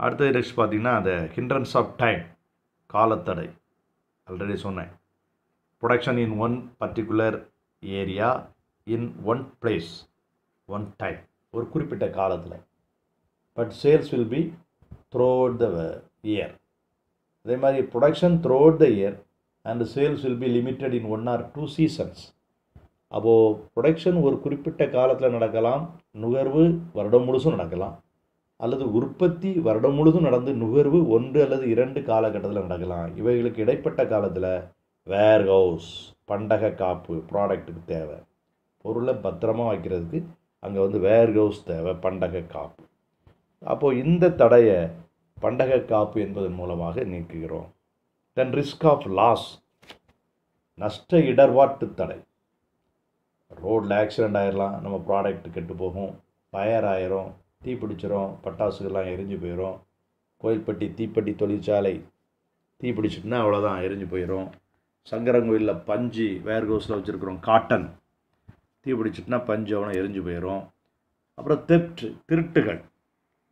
அடுத்தது நெக்ஸ்ட் பார்த்திங்கன்னா அந்த ஹிண்ட்ரன்ஸ் ஆஃப் டைம் காலத்தடை ஆல்ரெடி சொன்னேன் production in one particular area in one place one time ஒரு குறிப்பிட்ட காலத்தில் but sales will be throughout the year அதே மாதிரி production throughout the year and sales will be limited in one or two seasons அப்போது production ஒரு குறிப்பிட்ட காலத்தில் நடக்கலாம் நுகர்வு வருடம் முழுசும் நடக்கலாம் அல்லது உற்பத்தி வருடம் முழுதும் நடந்து நுகர்வு ஒன்று அல்லது இரண்டு காலகட்டத்தில் நடக்கலாம் இவைகளுக்கு இடைப்பட்ட காலத்தில் வேர் ஹவுஸ் பண்டக காப்பு ப்ராடக்ட்டுக்கு தேவை பொருளை பத்திரமாக வைக்கிறதுக்கு அங்கே வந்து வேர் ஹவுஸ் தேவை பண்டக காப்பு அப்போது இந்த தடையை பண்டக காப்பு என்பதன் மூலமாக நீக்குகிறோம் தென் ரிஸ்க் ஆஃப் லாஸ் நஷ்ட இடர்பாட்டு தடை ரோட்டில் ஆக்சிடெண்ட் ஆயிடலாம் நம்ம ப்ராடக்ட் கெட்டு போகும் ஃபயர் ஆயிரும் தீ பிடிச்சிரும் பட்டாசுகள்லாம் எரிஞ்சு போயிடும் கோயில்பட்டி தீப்பட்டி தொழிற்சாலை தீ பிடிச்சிட்டுனா அவ்வளோதான் எரிஞ்சு போயிடும் சங்கரங்கோயிலில் பஞ்சு வேர் ஹவுஸில் வச்சுருக்குறோம் காட்டன் தீ பிடிச்சிட்டுனா பஞ்சு அவனும் எரிஞ்சு போயிடும் அப்புறம் தெப்ட் திருட்டுகள்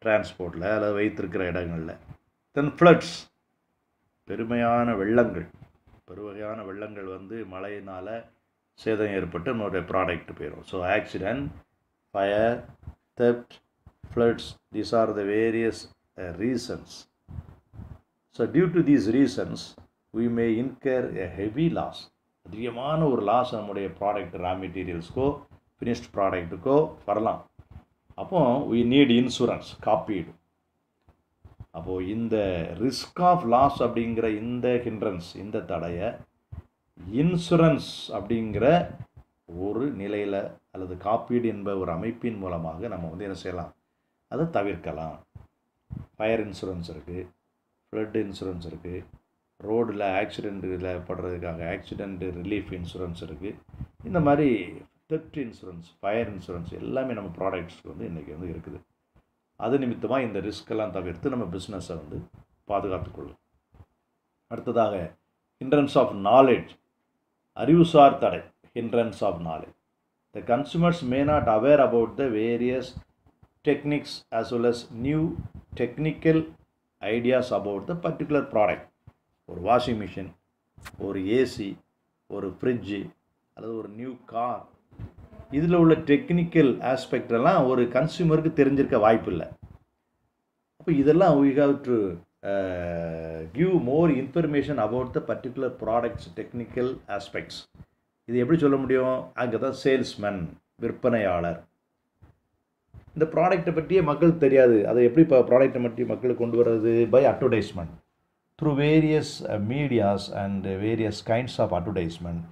டிரான்ஸ்போர்ட்டில் அல்லது வைத்திருக்கிற இடங்களில் தென் ஃப்ளட்ஸ் பெருமையான வெள்ளங்கள் பெருவகையான வெள்ளங்கள் வந்து மழையினால் சேதம் ஏற்பட்டு நம்மளுடைய ப்ராடக்ட் போயிடும் so accident fire theft floods these are the various reasons so due to these reasons we may incur a heavy loss அதிகமான ஒரு லாஸ் நம்முடைய ப்ராடக்ட் ரா மெட்டீரியல்ஸ்க்கோ ஃபினிஷ்ட் ப்ராடக்ட்டுக்கோ வரலாம் அப்போது வி நீட் இன்சூரன்ஸ் காப்பீடு அப்போது இந்த ரிஸ்க் ஆஃப் லாஸ் அப்படிங்கிற இந்த ஹிண்ட்ரன்ஸ் இந்த தடையை இன்சூரன்ஸ் அப்படிங்கிற ஒரு நிலையில் அல்லது காப்பீடு என்ப ஒரு அமைப்பின் மூலமாக நம்ம வந்து என்ன செய்யலாம் அதை தவிர்க்கலாம் ஃபயர் இன்சூரன்ஸ் இருக்குது ஃப்ளட் இன்சூரன்ஸ் இருக்குது ரோடில் ஆக்சிடெண்ட்டில் படுறதுக்காக ஆக்சிடெண்ட்டு ரிலீஃப் இன்சூரன்ஸ் இருக்குது இந்த மாதிரி தெப்ட் இன்சூரன்ஸ் ஃபயர் இன்சூரன்ஸ் எல்லாமே நம்ம ப்ராடக்ட்ஸ் வந்து இன்றைக்கி வந்து இருக்குது அது நிமித்தமாக இந்த ரிஸ்க்கெல்லாம் தவிர்த்து நம்ம பிஸ்னஸை வந்து பாதுகாத்துக்கொள்ளும் அடுத்ததாக ஹிண்ட்ரன்ஸ் ஆஃப் நாலேஜ் அறிவுசார் தடை hindrance of knowledge the consumers may not aware about the various techniques as well as new technical ideas about the particular product ஒரு வாஷிங் மிஷின் ஒரு ஏசி ஒரு ஃப்ரிட்ஜு அல்லது ஒரு நியூ கார் இதில் உள்ள technical ஆஸ்பெக்டெல்லாம் ஒரு கன்சியூமருக்கு தெரிஞ்சிருக்க வாய்ப்பு இல்லை அப்போ இதெல்லாம் we have to give more information about the particular products technical aspects இது எப்படி சொல்ல முடியும் அங்கே தான் சேல்ஸ்மேன் விற்பனையாளர் இந்த ப்ராடக்ட்டை பற்றியே மக்கள் தெரியாது அதை எப்படி இப்போ ப்ராடக்ட்டை பற்றி மக்களுக்கு கொண்டு வர்றது by advertisement through various medias and various kinds of advertisement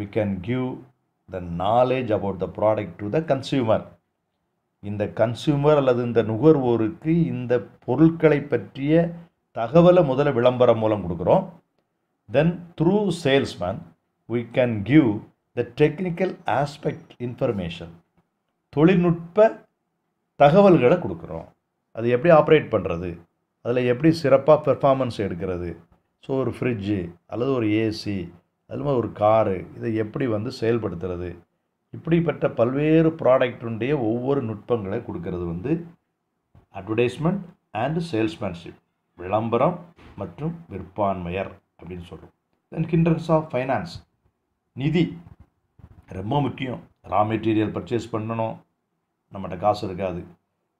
we can give the knowledge about the product to the consumer இந்த கன்சியூமர் அல்லது இந்த நுகர்வோருக்கு இந்த பொருட்களை பற்றிய தகவலை முதல்ல விளம்பரம் மூலம் கொடுக்குறோம் then through salesman we can give the technical aspect information தொழில்நுட்ப தகவல்களை கொடுக்குறோம் அது எப்படி ஆப்ரேட் பண்ணுறது அதில் எப்படி சிறப்பாக பெர்ஃபார்மன்ஸ் எடுக்கிறது ஸோ ஒரு ஃப்ரிட்ஜு அல்லது ஒரு ஏசி அது மாதிரி ஒரு காரு இதை எப்படி வந்து செயல்படுத்துறது இப்படிப்பட்ட பல்வேறு ப்ராடக்டுடைய ஒவ்வொரு நுட்பங்களை கொடுக்கறது வந்து அட்வர்டைஸ்மெண்ட் அண்டு சேல்ஸ்மேன்ஷிப் விளம்பரம் மற்றும் விற்பான்மையர் அப்படின்னு சொல்கிறோம் தென் ஹிண்டரன்ஸ் ஆஃப் ஃபைனான்ஸ் நிதி ரொம்ப முக்கியம் ரா மெட்டீரியல் பர்ச்சேஸ் பண்ணணும் நம்மகிட்ட காசு இருக்காது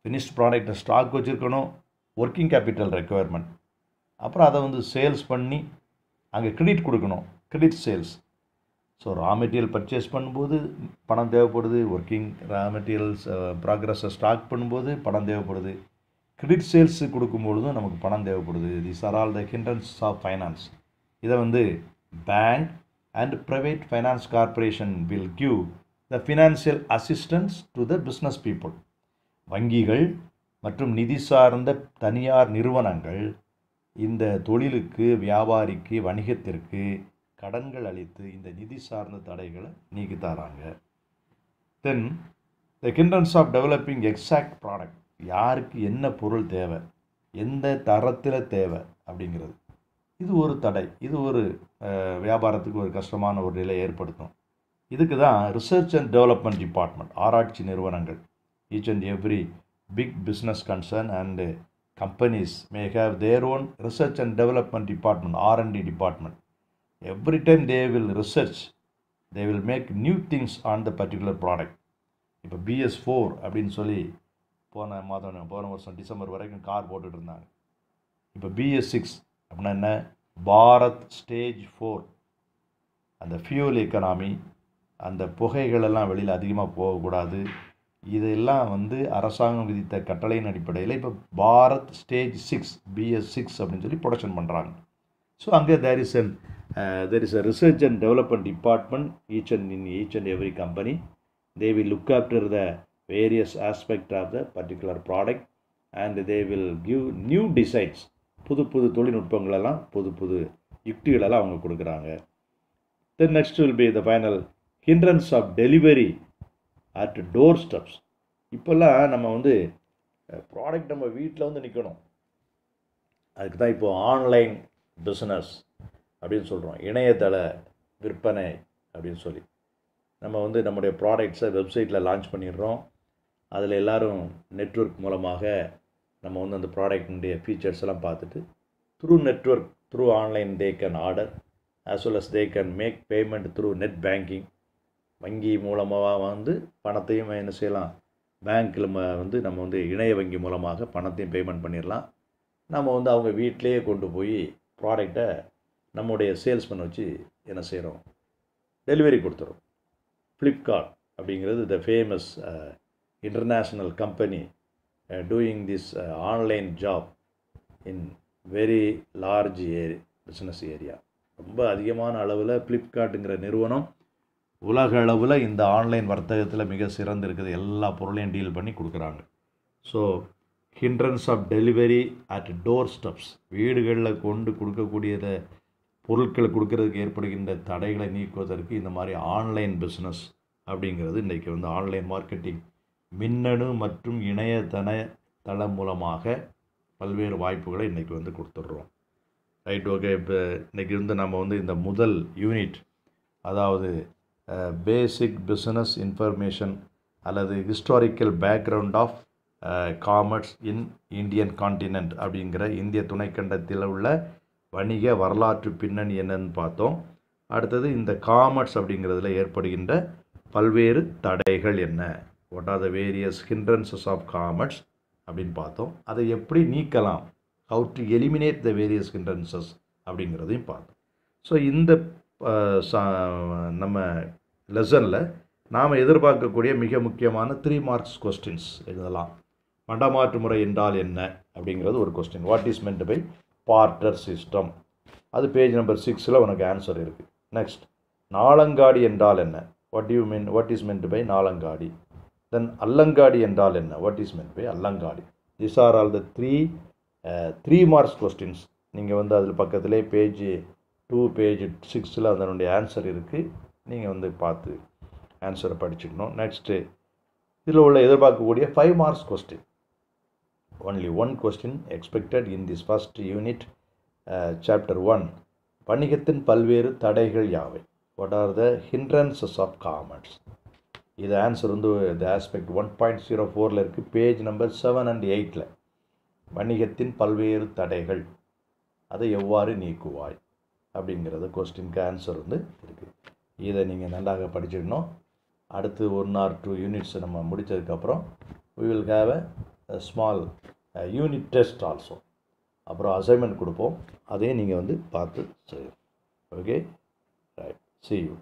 ஃபினிஷ்ட் ப்ராடக்டை ஸ்டாக் வச்சுருக்கணும் ஒர்க்கிங் கேபிட்டல் ரெக்குவயர்மெண்ட் அப்புறம் அதை வந்து சேல்ஸ் பண்ணி அங்கே கிரெடிட் கொடுக்கணும் credit sales so raw material purchase பண்ணும்போது பணம் தேவைப்படுது ஒர்க்கிங் ரா மெட்டீரியல்ஸ் ப்ராக்ரஸை ஸ்டாக் பண்ணும்போது பணம் தேவைப்படுது கிரெடிட் சேல்ஸ் கொடுக்கும்பொழுதும் நமக்கு பணம் தேவைப்படுது these are all the hindrance of finance இதை வந்து bank and private finance corporation will give the financial assistance to the business people வங்கிகள் மற்றும் நிதி சார்ந்த தனியார் நிறுவனங்கள் இந்த தொழிலுக்கு வியாபாரிக்கு வணிகத்திற்கு கடன்கள் அளித்து இந்த நிதி சார்ந்த தடைகளை நீக்கி தராங்க then the hindrance of developing exact product யாருக்கு என்ன பொருள் தேவை எந்த தரத்தில் தேவை அப்படிங்கிறது இது ஒரு தடை இது ஒரு வியாபாரத்துக்கு ஒரு கஷ்டமான ஒரு நிலை ஏற்படுத்தும் இதுக்கு தான் ரிசர்ச் அண்ட் டெவலப்மெண்ட் டிபார்ட்மெண்ட் ஆராய்ச்சி நிறுவனங்கள் each and every big business concern and companies may have their own research and development department R and D department every time they will research they will make new things on the particular product இப்போ BS four அப்படின்னு சொல்லி போன மாதம் போன வருஷம் December வரைக்கும் car போட்டுட்டு இருந்தாங்க இப்போ பிஎஸ் சிக்ஸ் அப்படின்னா என்ன பாரத் ஸ்டேஜ் ஃபோர் அந்த ஃபியூல் எக்கனாமி அந்த புகைகளெல்லாம் வெளியில் அதிகமாக போகக்கூடாது இதெல்லாம் வந்து அரசாங்கம் விதித்த கட்டளையின் அடிப்படையில் இப்போ Bharat stage six BS six அப்படின்னு சொல்லி ப்ரொடக்ஷன் பண்ணுறாங்க ஸோ அங்கே there is an there is a research and development department each and in each and every company they will look after the various aspect of the particular product and they will give new designs புது புது தொழில்நுட்பங்களெல்லாம் புது புது யுக்திகளெல்லாம் அவங்க கொடுக்குறாங்க then next will be the final hindrance of delivery at doorsteps இப்போல்லாம் நம்ம வந்து ப்ராடக்ட் uh, நம்ம வீட்டில் வந்து நிற்கணும் அதுக்கு தான் இப்போது ஆன்லைன் பிஸ்னஸ் அப்படின்னு சொல்கிறோம் இணையதள விற்பனை அப்படின்னு சொல்லி நம்ம வந்து நம்முடைய ப்ராடக்ட்ஸை வெப்சைட்டில் லான்ச் பண்ணிடுறோம் அதில் எல்லோரும் நெட்ஒர்க் மூலமாக நம்ம வந்து அந்த ப்ராடக்டினுடைய ஃபீச்சர்ஸ் எல்லாம் பார்த்துட்டு through network through online they can order as well as they can make payment through net banking வங்கி மூலமாக வந்து பணத்தையும் என்ன செய்யலாம் பேங்க்கில் வந்து நம்ம வந்து இணைய வங்கி மூலமாக பணத்தையும் பேமெண்ட் பண்ணிடலாம் நம்ம வந்து அவங்க வீட்டிலேயே கொண்டு போய் ப்ராடக்டை நம்முடைய சேல்ஸ்மேன் வச்சு என்ன செய்கிறோம் டெலிவரி கொடுத்துறோம் ஃப்ளிப்கார்ட் அப்படிங்கிறது the famous international company doing this online job in very large area business area ரொம்ப அதிகமான அளவில் ஃப்ளிப்கார்ட்டுங்கிற நிறுவனம் உலக அளவில் இந்த ஆன்லைன் வர்த்தகத்தில் மிக சிறந்து இருக்குது எல்லா பொருளையும் டீல் பண்ணி கொடுக்குறாங்க so hindrance of delivery at doorsteps வீடுகளில் கொண்டு கொடுக்கக்கூடியதை பொருட்களை கொடுக்கறதுக்கு ஏற்படுகின்ற தடைகளை நீக்குவதற்கு இந்த மாதிரி ஆன்லைன் பிஸ்னஸ் அப்படிங்கிறது இன்றைக்கி வந்து ஆன்லைன் மார்க்கெட்டிங் மின்னணு மற்றும் இணையதன தளம் மூலமாக பல்வேறு வாய்ப்புகளை இன்றைக்கி வந்து கொடுத்துட்றோம் ரைட் ஓகே இப்போ இன்றைக்கி வந்து நம்ம வந்து இந்த முதல் யூனிட் அதாவது பேசிக் பிஸ்னஸ் இன்ஃபர்மேஷன் அல்லது historical background of commerce in Indian continent அப்படிங்கிற இந்திய துணைக்கண்டத்தில் உள்ள வணிக வரலாற்று பின்னணி என்னன்னு பார்த்தோம் அடுத்தது இந்த காமர்ஸ் அப்படிங்கிறதுல ஏற்படுகின்ற பல்வேறு தடைகள் என்ன what are the various hindrances of commerce அப்படின்னு பார்த்தோம் அதை எப்படி நீக்கலாம் how to eliminate the various hindrances அப்படிங்கிறதையும் பார்த்தோம் ஸோ இந்த நம்ம லெசனில் நாம் எதிர்பார்க்கக்கூடிய மிக முக்கியமான த்ரீ மார்க்ஸ் கொஸ்டின்ஸ் எழுதலாம் மண்டமாற்று முறை என்றால் என்ன அப்படிங்கிறது ஒரு question what is meant by barter system அது பேஜ் நம்பர் சிக்ஸில் உனக்கு ஆன்சர் இருக்குது நெக்ஸ்ட் நாளங்காடி என்றால் என்ன what you mean what is meant by நாளங்காடி தென் அல்லங்காடி என்றால் என்ன வாட் இஸ் மென்ட் பை அல்லங்காடி this are all the three three marks questions நீங்கள் வந்து அதில் பக்கத்துலேயே பேஜ் டூ பேஜ் சிக்ஸில் அதனுடைய ஆன்சர் இருக்குது நீங்கள் வந்து பார்த்து ஆன்சரை படிச்சுக்கணும் நெக்ஸ்ட்டு இதில் உள்ள எதிர்பார்க்கக்கூடிய five marks question only one question expected in this first unit chapter one வணிகத்தின் பல்வேறு தடைகள் யாவை what are the hindrances of commerce இது ஆன்சர் வந்து the aspect one point zero ஃபோரில் இருக்குது பேஜ் நம்பர் செவன் அண்ட் எயிட்டில் வணிகத்தின் பல்வேறு தடைகள் அதை எவ்வாறு நீக்குவாய் அப்படிங்கிறது கொஸ்டினுக்கு ஆன்சர் வந்து இருக்குது இதை நீங்கள் நன்றாக படிச்சிடணும் அடுத்து ஒன் ஆர் டூ யூனிட்ஸ் நம்ம முடித்ததுக்கப்புறம் we will have a small unit test also அப்புறம் அசைன்மெண்ட் கொடுப்போம் அதையும் நீங்கள் வந்து பார்த்து செய்யும் ஓகே ரைட் சி யூ